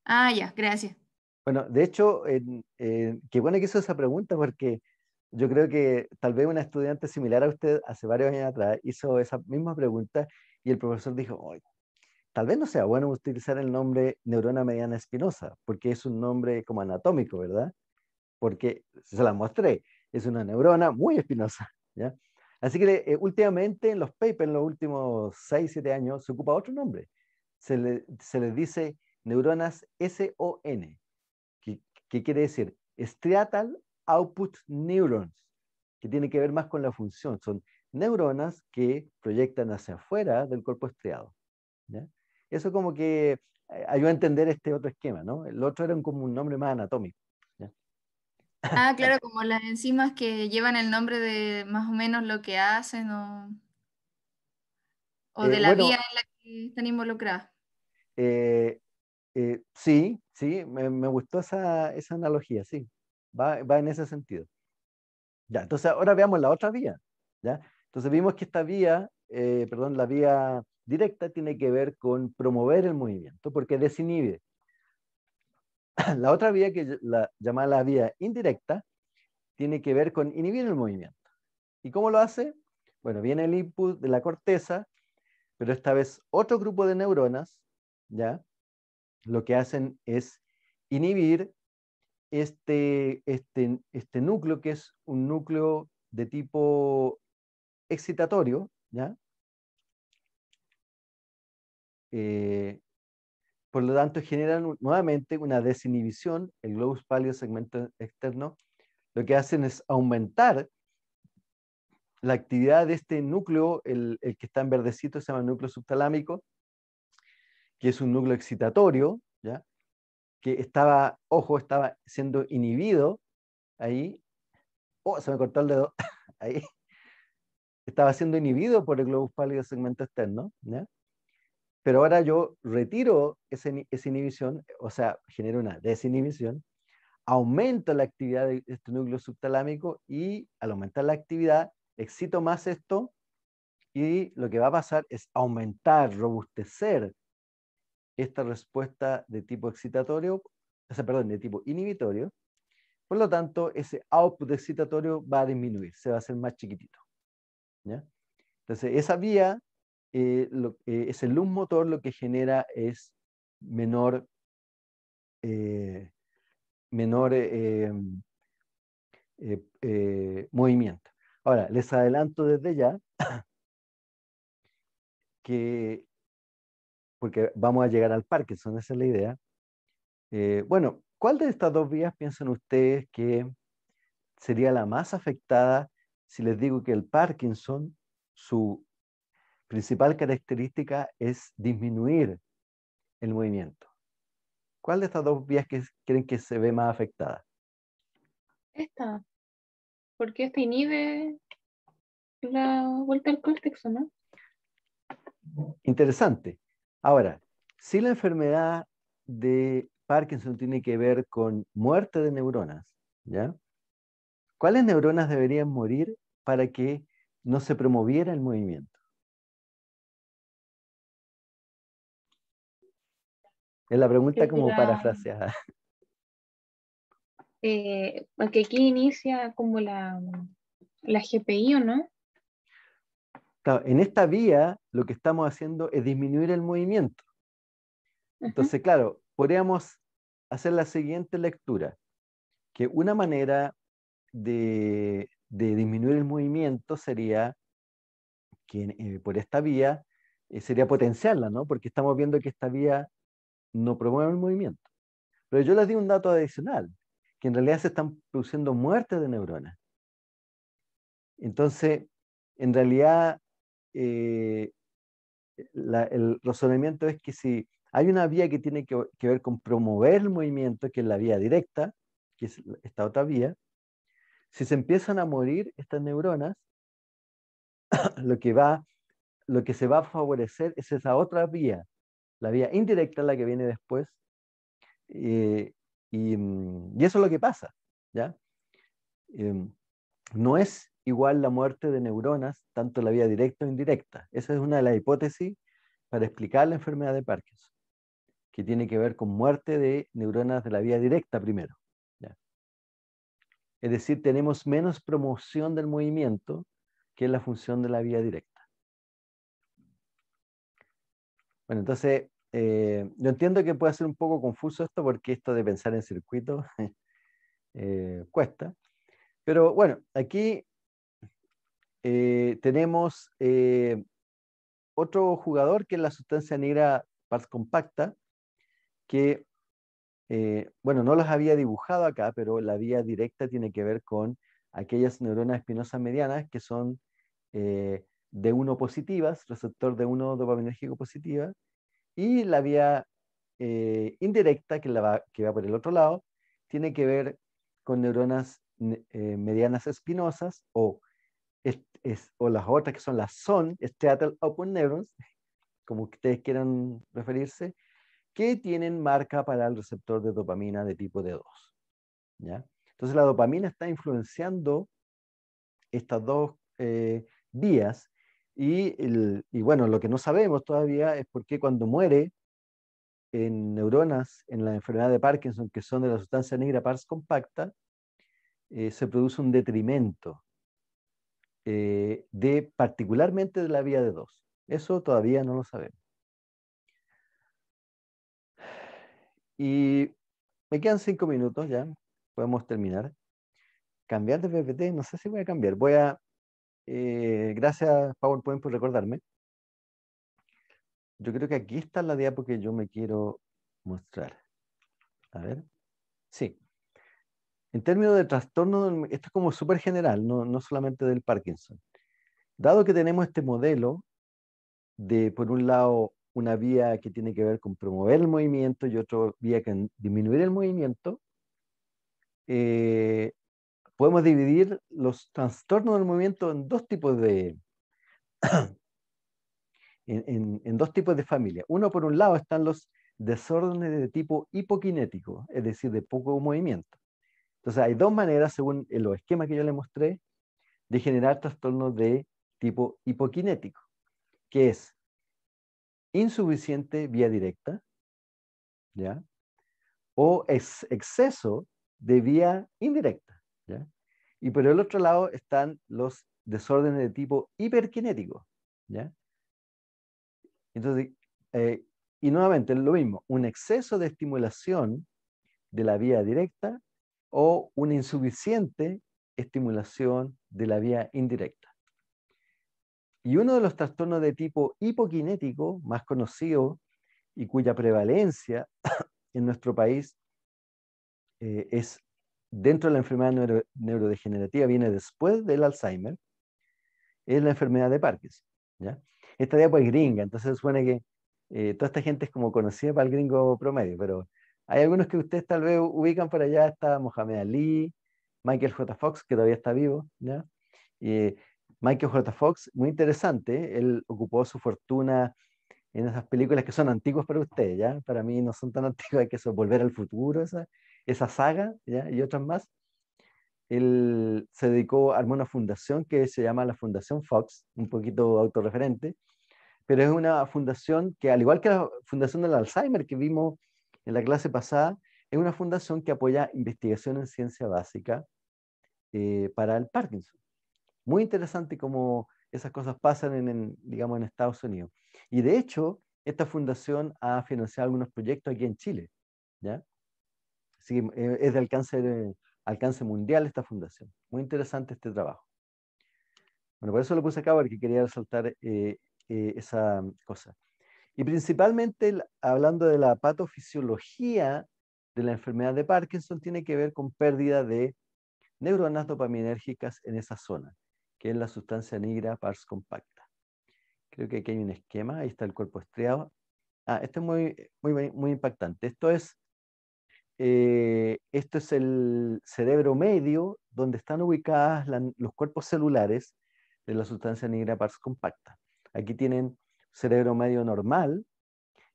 Ah, ya, gracias. Bueno, de hecho, qué bueno que hizo esa pregunta porque yo creo que tal vez una estudiante similar a usted hace varios años atrás hizo esa misma pregunta y el profesor dijo, tal vez no sea bueno utilizar el nombre neurona mediana espinosa, porque es un nombre como anatómico, ¿verdad? Porque se la mostré, es una neurona muy espinosa, ¿ya? Así que eh, últimamente en los papers, en los últimos 6, 7 años, se ocupa otro nombre. Se, le, les dice neuronas SON, que, que quiere decir striatal output neurons, que tiene que ver más con la función. Son neuronas que proyectan hacia afuera del cuerpo estriado. Eso como que eh, ayuda a entender este otro esquema, ¿no? El otro era como un nombre más anatómico. Ah, claro, como las enzimas que llevan el nombre de más o menos lo que hacen o, de eh, la vía en la que están involucradas. Eh, sí, sí, me, gustó esa, esa analogía, sí. Va, en ese sentido. entonces ahora veamos la otra vía. ¿ya? Entonces vimos que esta vía, eh, perdón, la vía directa tiene que ver con promover el movimiento porque desinhibe. La otra vía que la llamada la vía indirecta tiene que ver con inhibir el movimiento. ¿Y cómo lo hace? Bueno, viene el input de la corteza, pero esta vez otro grupo de neuronas, ¿ya? Lo que hacen es inhibir este, este, este, núcleo, que es un núcleo de tipo excitatorio, ¿ya? Eh, por lo tanto, generan nuevamente una desinhibición, el globus palio segmento externo, lo que hacen es aumentar la actividad de este núcleo, el, el, que está en verdecito se llama núcleo subtalámico, que es un núcleo excitatorio, ¿ya? que estaba, ojo, estaba siendo inhibido ahí. Oh, se me cortó el dedo. ahí. Estaba siendo inhibido por el globus pálido segmento externo. Pero ahora yo retiro esa, esa inhibición, o sea, genero una desinhibición, aumento la actividad de este núcleo subtalámico y al aumentar la actividad, excito más esto y lo que va a pasar es aumentar, robustecer esta respuesta de tipo excitatorio, perdón, de tipo inhibitorio. Por lo tanto, ese output excitatorio va a disminuir, se va a hacer más chiquitito. Entonces, esa vía, eh, lo, eh, ese luz motor lo que genera es menor, eh, menor eh, em, movimiento. Ahora, les adelanto desde ya que porque vamos a llegar al Parkinson, esa es la idea. Eh, bueno, ¿cuál de estas dos vías piensan ustedes que sería la más afectada si les digo que el Parkinson, su principal característica es disminuir el movimiento? ¿Cuál de estas dos vías creen que se ve más afectada? Esta, porque esta inhibe la vuelta al córtex, ¿no? Interesante. Ahora, si la enfermedad de Parkinson tiene que ver con muerte de neuronas, ¿Cuáles neuronas deberían morir para que no se promoviera el movimiento? Es la pregunta como parafraseada. Eh, aquí inicia como la, la GPI, ¿o no? en esta vía lo que estamos haciendo es disminuir el movimiento. Entonces, claro, podríamos hacer la siguiente lectura, que una manera de, disminuir el movimiento sería que eh, por esta vía eh, sería potenciarla, ¿no? Porque estamos viendo que esta vía no promueve el movimiento. Pero yo les di un dato adicional, que en realidad se están produciendo muertes de neuronas. Entonces, en realidad eh, el razonamiento es que si hay una vía que tiene que, ver con promover el movimiento, que es la vía directa, que es esta otra vía, si se empiezan a morir estas neuronas, lo que, va, lo que se va a favorecer es esa otra vía, la vía indirecta, la que viene después, eh, mm, y, eso es lo que pasa, ¿ya? Em, no es igual la muerte de neuronas, tanto la vía directa o indirecta. Esa es una de las hipótesis para explicar la enfermedad de Parkinson, que tiene que ver con muerte de neuronas de la vía directa primero. Es decir, tenemos menos promoción del movimiento que es la función de la vía directa. Bueno, entonces, eh, yo entiendo que puede ser un poco confuso esto, porque esto de pensar en circuitos eh, cuesta. Pero bueno, aquí eh, tenemos eh, otro jugador que es la sustancia negra pars compacta, que, eh, bueno, no las había dibujado acá, pero la vía directa tiene que ver con aquellas neuronas espinosas medianas que son de uno positivas, receptor de 1 dopaminérgico positiva, y la vía indirecta, que, la que va por el otro lado, tiene que ver con neuronas medianas espinosas o o las otras que son las SON, Open Neurons, como ustedes quieran referirse, que tienen marca para el receptor de dopamina de tipo D2. ¿ya? Entonces la dopamina está influenciando estas dos eh, vías y, bueno, lo que no sabemos todavía es por qué cuando muere en neuronas en la enfermedad de Parkinson, que son de la sustancia negra pars compacta, eh, se produce un detrimento eh, de particularmente de la vía de dos. Eso todavía no lo sabemos. Y me quedan cinco minutos ya, podemos terminar. Cambiar de PPT, no sé si voy a cambiar. Voy a, eh, gracias PowerPoint por recordarme. Yo creo que aquí está la diapo que yo me quiero mostrar. A ver. Sí. En términos de trastorno, esto es como súper general, no, no solamente del Parkinson. Dado que tenemos este modelo de, por un lado, una vía que tiene que ver con promover el movimiento y otra vía que disminuir el movimiento, eh, podemos dividir los trastornos del movimiento en dos tipos de en, dos tipos de familia. Uno, por un lado, están los desórdenes de tipo hipoquinético, es decir, de poco movimiento. Entonces hay dos maneras, según los esquemas que yo le mostré, de generar trastornos de tipo hipokinético, que es insuficiente vía directa, ¿ya? O exceso de vía indirecta, ¿ya? Y por el otro lado están los desórdenes de tipo hiperkinético, ¿ya? Entonces, eh, y nuevamente lo mismo, un exceso de estimulación de la vía directa o una insuficiente estimulación de la vía indirecta. Y uno de los trastornos de tipo hipokinético más conocido y cuya prevalencia en nuestro país eh, es dentro de la enfermedad neurodegenerativa, viene después del Alzheimer, es la enfermedad de Parkinson. Esta diapositiva pues, es gringa, entonces suena que eh, toda esta gente es como conocida para el gringo promedio, pero hay algunos que ustedes tal vez ubican por allá, está Mohamed Ali, Michael J. Fox, que todavía está vivo, ¿ya? Michael J. Fox, muy interesante, él ocupó su fortuna en esas películas que son antiguas para ustedes, ¿ya? Para mí no son tan antiguas, hay que eso, Volver al Futuro, esa, saga, ¿ya? Y otras más. Él se dedicó, a una fundación que se llama la Fundación Fox, un poquito autorreferente, pero es una fundación que, al igual que la Fundación del Alzheimer que vimos en la clase pasada, es una fundación que apoya investigación en ciencia básica eh, para el Parkinson. Muy interesante cómo esas cosas pasan en, digamos, en Estados Unidos. Y de hecho, esta fundación ha financiado algunos proyectos aquí en Chile. ¿ya? Eh, es de eh, alcance, mundial esta fundación. Muy interesante este trabajo. Bueno, por eso lo puse acá porque quería resaltar esa cosa. Y principalmente hablando de la patofisiología de la enfermedad de Parkinson, tiene que ver con pérdida de neuronas dopaminérgicas en esa zona, que es la sustancia negra pars compacta. Creo que aquí hay un esquema, ahí está el cuerpo estriado. Ah, esto es muy, muy, muy impactante. Esto es, eh, esto es el cerebro medio donde están ubicadas los cuerpos celulares de la sustancia negra pars compacta. Aquí tienen cerebro medio normal.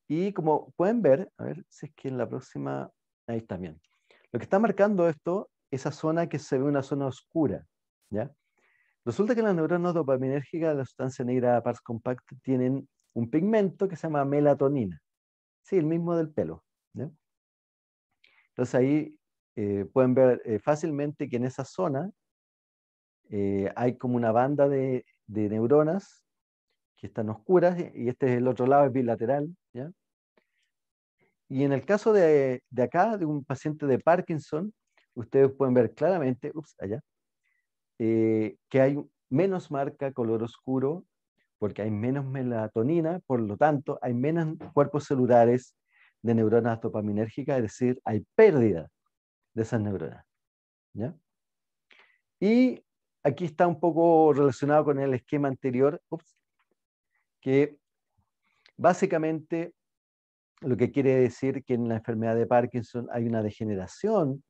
Y como pueden ver, a ver si es que en la próxima, ahí está bien. Lo que está marcando esto, esa zona que se ve una zona oscura, ¿ya? Resulta que las neuronas dopaminérgicas de la sustancia negra pars compact tienen un pigmento que se llama melatonina. Sí, el mismo del pelo. ¿ya? Entonces ahí eh, pueden ver eh, fácilmente que en esa zona eh, hay como una banda de, de neuronas que están oscuras, y este es el otro lado, es bilateral. ¿ya? Y en el caso de, acá, de un paciente de Parkinson, ustedes pueden ver claramente, ups, allá, eh, que hay menos marca color oscuro porque hay menos melatonina, por lo tanto, hay menos cuerpos celulares de neuronas dopaminérgicas, es decir, hay pérdida de esas neuronas. ¿ya? Y aquí está un poco relacionado con el esquema anterior. Ups, que básicamente lo que quiere decir que en la enfermedad de Parkinson hay una degeneración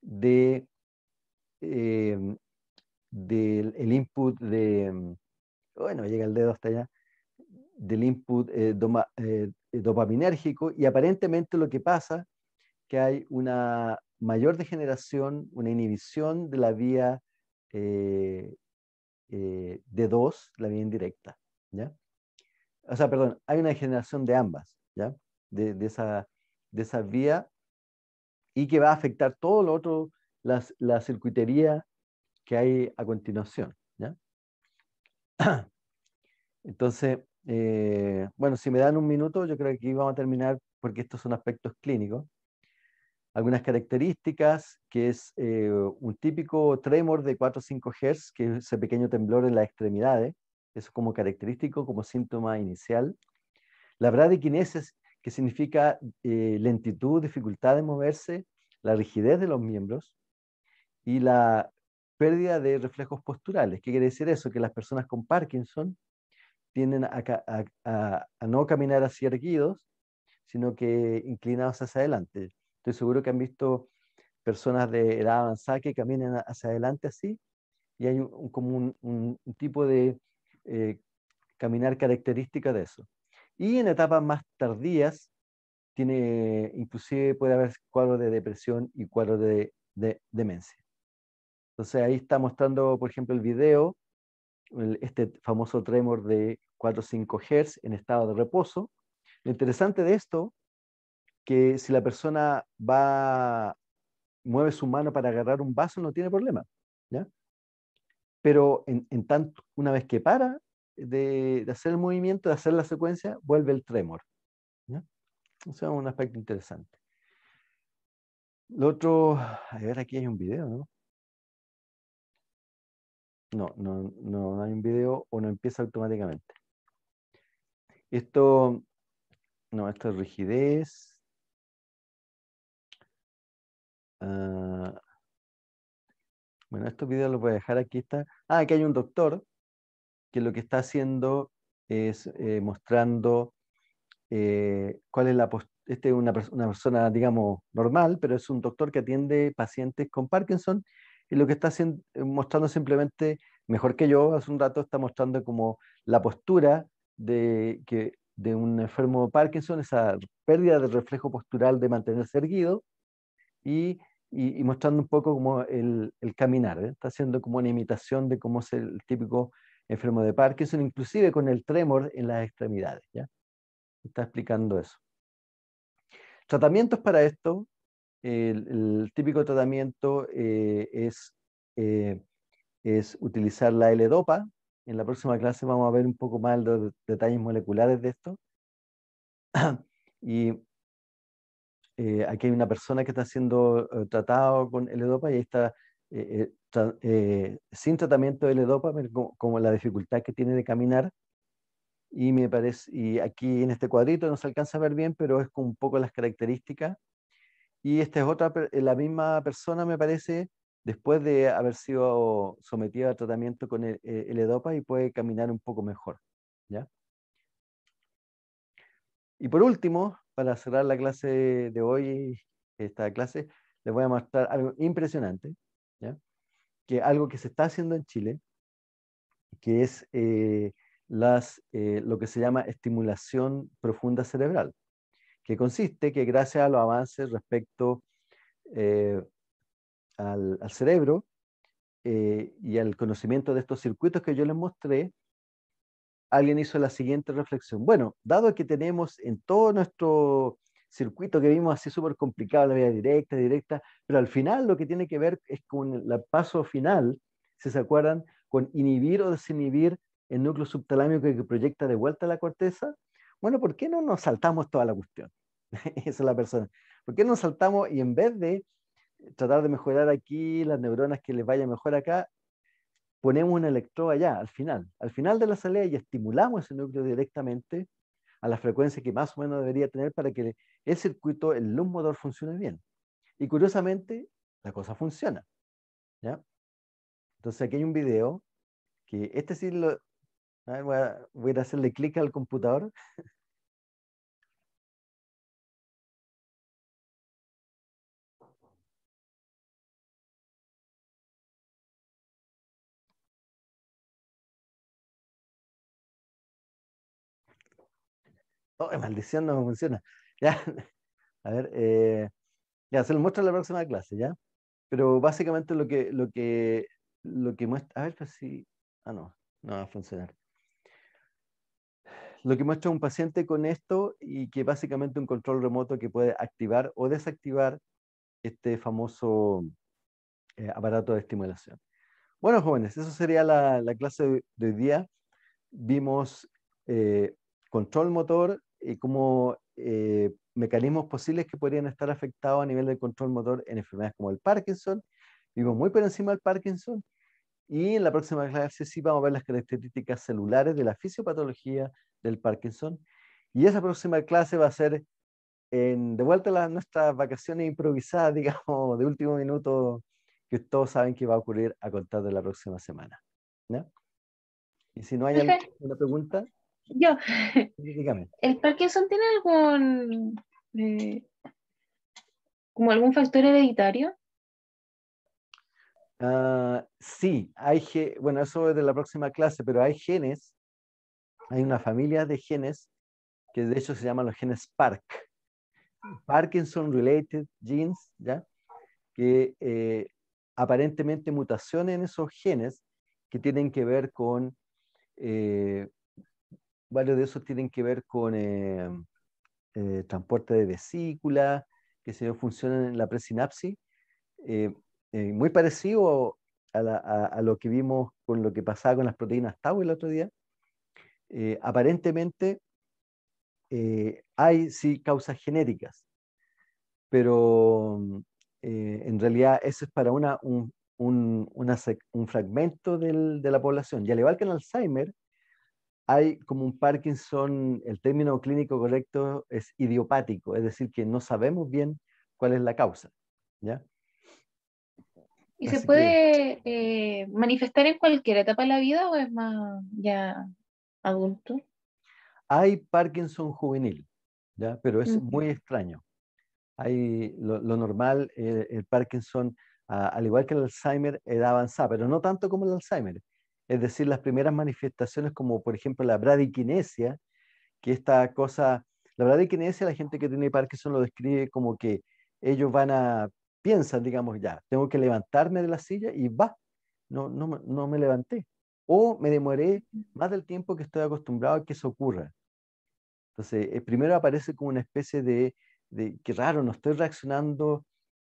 de, eh, del el input de, bueno, llega el dedo hasta allá, del input eh, eh, dopaminérgico y aparentemente lo que pasa que hay una mayor degeneración, una inhibición de la vía D2, la vía indirecta. ¿ya? o sea, perdón, hay una generación de ambas, ¿ya? De, esa, vía y que va a afectar todo lo otro, la circuitería que hay a continuación, ¿ya? Entonces, eh, bueno, si me dan un minuto, yo creo que aquí vamos a terminar porque estos son aspectos clínicos. Algunas características, que es eh, un típico tremor de 4 o 5 Hz, que es ese pequeño temblor en las extremidades, eso como característico, como síntoma inicial. La bradiquinesis, que significa eh, lentitud, dificultad de moverse, la rigidez de los miembros y la pérdida de reflejos posturales. ¿Qué quiere decir eso? Que las personas con Parkinson tienden a, no caminar así erguidos, sino que inclinados hacia adelante. Estoy seguro que han visto personas de edad avanzada que caminan hacia adelante así, y hay como un tipo de eh, caminar característica de eso. Y en etapas más tardías, tiene, inclusive puede haber cuadros de depresión y cuadros de, demencia. Entonces ahí está mostrando, por ejemplo, el video, este famoso tremor de 4-5 Hz en estado de reposo. Lo interesante de esto, que si la persona va, mueve su mano para agarrar un vaso, no tiene problema. ¿ya? pero en, tanto, una vez que para de, hacer el movimiento, de hacer la secuencia, vuelve el tremor. O sea, un aspecto interesante. Lo otro, a ver, aquí hay un video, ¿no? No, no, hay un video o no empieza automáticamente. Esto, no, esto es rigidez. Ah, bueno, estos videos los voy a dejar aquí. Está. Ah, aquí hay un doctor que lo que está haciendo es eh, mostrando eh, cuál es la postura. Este es una, persona, digamos, normal, pero es un doctor que atiende pacientes con Parkinson y lo que está eh, mostrando simplemente, mejor que yo, hace un rato está mostrando como la postura de, que, de un enfermo de Parkinson, esa pérdida del reflejo postural de mantenerse erguido y y, mostrando un poco como el, caminar. ¿eh? Está haciendo como una imitación de cómo es el típico enfermo de Parkinson, inclusive con el tremor en las extremidades. ¿ya? Está explicando eso. Tratamientos para esto. El, típico tratamiento eh, es, eh, es utilizar la L-Dopa. En la próxima clase vamos a ver un poco más los detalles moleculares de esto. y eh, aquí hay una persona que está siendo eh, tratado con el edopa y está eh, sin tratamiento de L-Dopa, como, la dificultad que tiene de caminar. Y me parece, y aquí en este cuadrito no se alcanza a ver bien, pero es con un poco las características. Y esta es otra, la misma persona, me parece, después de haber sido sometida a tratamiento con el edopa y puede caminar un poco mejor. ¿ya? Y por último, para cerrar la clase de hoy, esta clase, les voy a mostrar algo impresionante, ¿ya? que algo que se está haciendo en Chile, que es eh, eh, lo que se llama estimulación profunda cerebral, que consiste que gracias a los avances respecto eh, al, al, cerebro y al conocimiento de estos circuitos que yo les mostré, alguien hizo la siguiente reflexión. Bueno, dado que tenemos en todo nuestro circuito que vimos así súper complicado, la vía directa, directa, pero al final lo que tiene que ver es con el paso final, si se acuerdan, con inhibir o desinhibir el núcleo subtalámico que proyecta de vuelta la corteza. Bueno, ¿por qué no nos saltamos toda la cuestión? Esa es la persona. ¿Por qué no nos saltamos y en vez de tratar de mejorar aquí las neuronas que les vaya mejor acá, ponemos un electrodo allá, al final, al final de la salida y estimulamos ese núcleo directamente a la frecuencia que más o menos debería tener para que el circuito, el luz motor funcione bien. Y curiosamente, la cosa funciona. Entonces aquí hay un video que este sí lo... Voy a, voy a hacerle clic al computador Oh, maldición, no funciona. Ya, a ver, eh, ya, se lo muestro en la próxima clase, ¿ya? Pero básicamente lo que, lo que, lo que muestra, a ver si, pues ah, no, no va a funcionar. Lo que muestra un paciente con esto y que básicamente un control remoto que puede activar o desactivar este famoso eh, aparato de estimulación. Bueno, jóvenes, eso sería la, la clase de hoy día. Vimos eh, control motor, como eh, mecanismos posibles que podrían estar afectados a nivel del control motor en enfermedades como el Parkinson. Vimos muy por encima del Parkinson. Y en la próxima clase sí vamos a ver las características celulares de la fisiopatología del Parkinson. Y esa próxima clase va a ser de vuelta a nuestras vacaciones improvisadas, digamos, de último minuto, que todos saben que va a ocurrir a contar de la próxima semana. ¿no? Y si no hay alguna pregunta. Yo. ¿El Parkinson tiene algún. Eh, como algún factor hereditario? Ah, sí, hay bueno, eso es de la próxima clase, pero hay genes, hay una familia de genes que de hecho se llaman los genes PARC, Parkinson Related Genes, ¿ya? que eh, aparentemente mutaciones en esos genes que tienen que ver con eh, varios de esos tienen que ver con em, eh, transporte de vesícula, que se funcionan en la presinapsis, eh, eh, muy parecido a, lo que vimos con lo que pasaba con las proteínas Tau el otro día. aparentemente hay sí causas genéticas, pero mm, en realidad eso es para una, un, un fragmento del, de la población. Y al igual que en Alzheimer, hay como un Parkinson, el término clínico correcto es idiopático, es decir, que no sabemos bien cuál es la causa. ¿ya? ¿Y se puede eh, manifestar en cualquier etapa de la vida o es más ya adulto? Hay Parkinson juvenil, ¿ya? pero es muy extraño. Hay, lo, normal, eh, el Parkinson, ah, al igual que el Alzheimer, edad avanzada, pero no tanto como el Alzheimer es decir, las primeras manifestaciones como por ejemplo la bradicinesia que esta cosa, la bradiquinesia la gente que tiene Parkinson lo describe como que ellos van a, piensan, digamos, ya, tengo que levantarme de la silla y va, no, no, me levanté. O me demoré mm. más del tiempo que estoy acostumbrado a que eso ocurra. Entonces, eh, primero aparece como una especie de, de, qué raro, no estoy reaccionando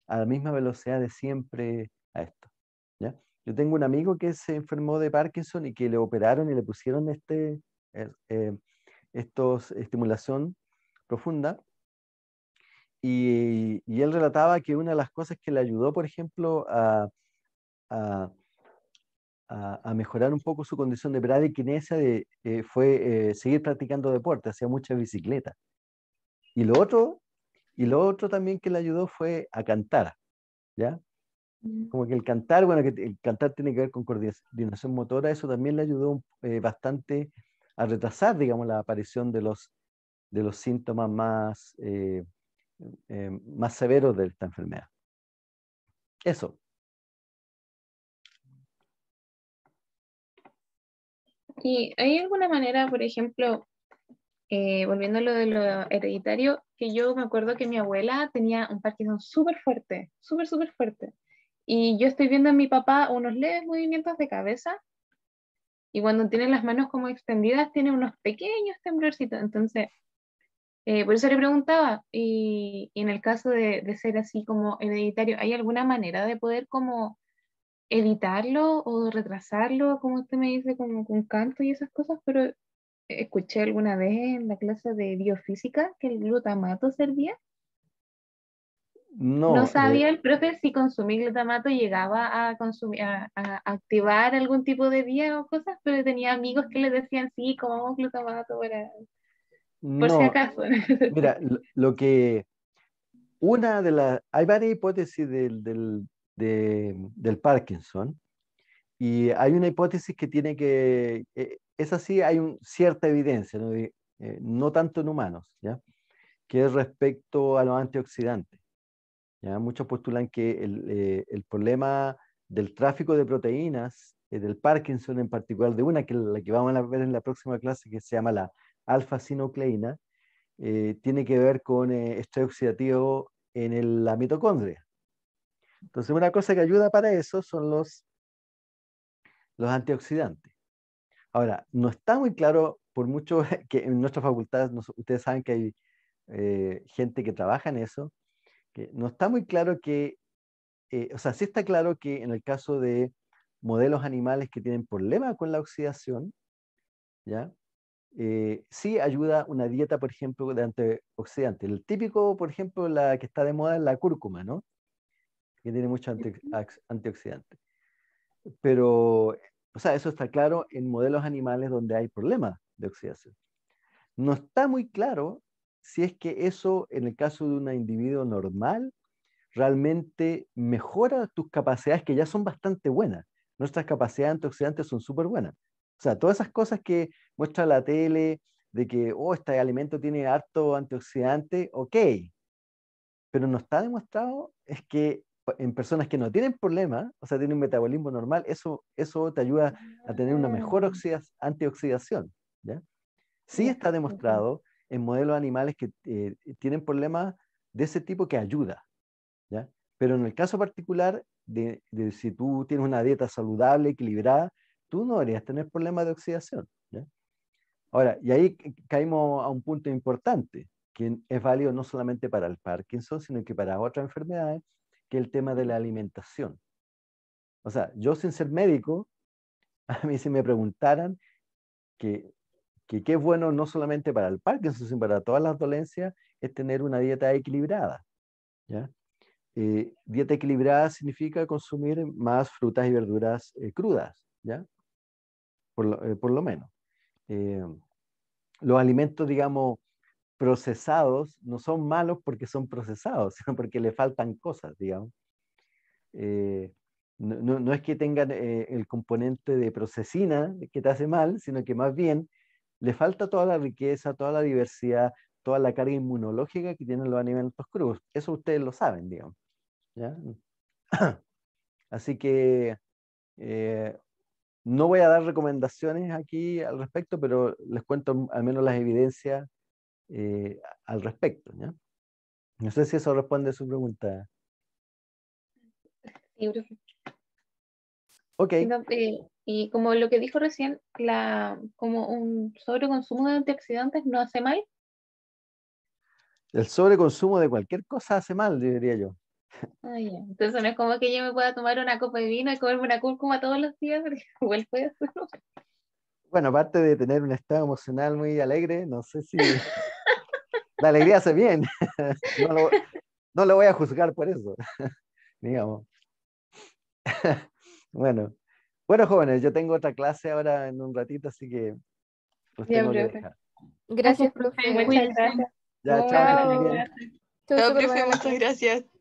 a la misma velocidad de siempre a esto. ¿ya? Yo tengo un amigo que se enfermó de Parkinson y que le operaron y le pusieron este, eh, eh, estos estimulación profunda. Y, él relataba que una de las cosas que le ayudó, por ejemplo, a, mejorar un poco su condición de bradiquinesia de, eh, fue eh, seguir practicando deporte, hacía mucha bicicleta. Y lo otro, y lo otro también que le ayudó fue a cantar, ¿ya? Como que el cantar, bueno, que el cantar tiene que ver con coordinación motora, eso también le ayudó eh, bastante a retrasar, digamos, la aparición de los, síntomas más, eh, eh, más severos de esta enfermedad. Eso. ¿Y hay alguna manera, por ejemplo, volviendo a lo de lo hereditario, que yo me acuerdo que mi abuela tenía un Parkinson súper fuerte, súper, súper fuerte. Y yo estoy viendo a mi papá unos leves movimientos de cabeza y cuando tiene las manos como extendidas tiene unos pequeños temblorcitos. Entonces, eh, por eso le preguntaba, y, en el caso de, de, ser así como hereditario, ¿hay alguna manera de poder como evitarlo o retrasarlo, como usted me dice, como con canto y esas cosas? Pero eh, escuché alguna vez en la clase de biofísica que el glutamato servía no, eh, sabía el profe si consumir glutamato llegaba a, consumir, a, activar algún tipo de vía o cosas, pero tenía amigos que le decían, sí, comamos glutamato por si acaso. Mira, lo, que... Una de las... Hay varias hipótesis del, Parkinson y hay una hipótesis que tiene que... E, es así, hay un, cierta evidencia, eh, ¿no? tanto en humanos, ¿ya? que es respecto a los antioxidantes. Muchos postulan que eh, el, problema del tráfico de proteínas, eh, del Parkinson en particular, de una que la que vamos a ver en la próxima clase, que se llama la alfa-sinucleína, eh, tiene que ver con estrés oxidativo en la mitocondria. Entonces, una cosa que ayuda para eso son los, los antioxidantes. Ahora, no está muy claro, por mucho que en nuestras facultades, ustedes saben que hay gente que trabaja en eso, no está muy claro que, eh, o sea, sí está claro que en el caso de modelos animales que tienen problemas con la oxidación, ¿ya? Eh, sí ayuda una dieta, por ejemplo, de antioxidante. El típico, por ejemplo, la que está de moda es la cúrcuma, ¿no? Que tiene mucho antioxidante. Pero, eh, o sea, eso está claro en modelos animales donde hay problemas de oxidación. No está muy claro si es que eso, en el caso de un individuo normal, realmente mejora tus capacidades que ya son bastante buenas. Nuestras capacidades antioxidantes son súper buenas. O sea, todas esas cosas que muestra la tele, de que, oh, este alimento tiene harto antioxidante, ok, pero no está demostrado es que en personas que no tienen problemas, o sea, tienen un metabolismo normal, eso, eso te ayuda a tener una mejor antioxidación. ¿ya? Sí está demostrado en modelos animales que eh, tienen problemas de ese tipo que ayuda. ¿ya? Pero en el caso particular de, si tú tienes una dieta saludable, equilibrada, tú no deberías tener problemas de oxidación. ¿ya? Ahora, y ahí caímos a un punto importante, que es válido no solamente para el Parkinson, sino que para otras enfermedades, que es el tema de la alimentación. O sea, yo sin ser médico, a mí si me preguntaran que que qué es bueno no solamente para el Parkinson, sino para todas las dolencias, es tener una dieta equilibrada. ¿ya? Eh, dieta equilibrada significa consumir más frutas y verduras eh, crudas, ¿ya? Por lo, eh, por lo menos. los alimentos, digamos, procesados no son malos porque son procesados, sino porque le faltan cosas, digamos. no, no, es que tengan el componente de procesina que te hace mal, sino que más bien le falta toda la riqueza, toda la diversidad, toda la carga inmunológica que tienen los alimentos crudos. Eso ustedes lo saben, digamos. Así que eh, no voy a dar recomendaciones aquí al respecto, pero les cuento al menos las evidencias eh, al respecto. No sé si eso responde a su pregunta. Eh, y, como lo que dijo recién, como un sobreconsumo de antioxidantes no hace mal. El sobreconsumo de cualquier cosa hace mal, diría yo. Ah, Entonces no es como que yo me pueda tomar una copa de vino y comerme una cúrcuma todos los días, igual puede hacerlo. Bueno, aparte de tener un estado emocional muy alegre, no sé si la alegría hace bien. no, lo, no lo voy a juzgar por eso, digamos. Bueno, bueno jóvenes, yo tengo otra clase ahora en un ratito, así que los tengo que Gracias, profe. Muchas gracias. Chao, profe, muchas gracias.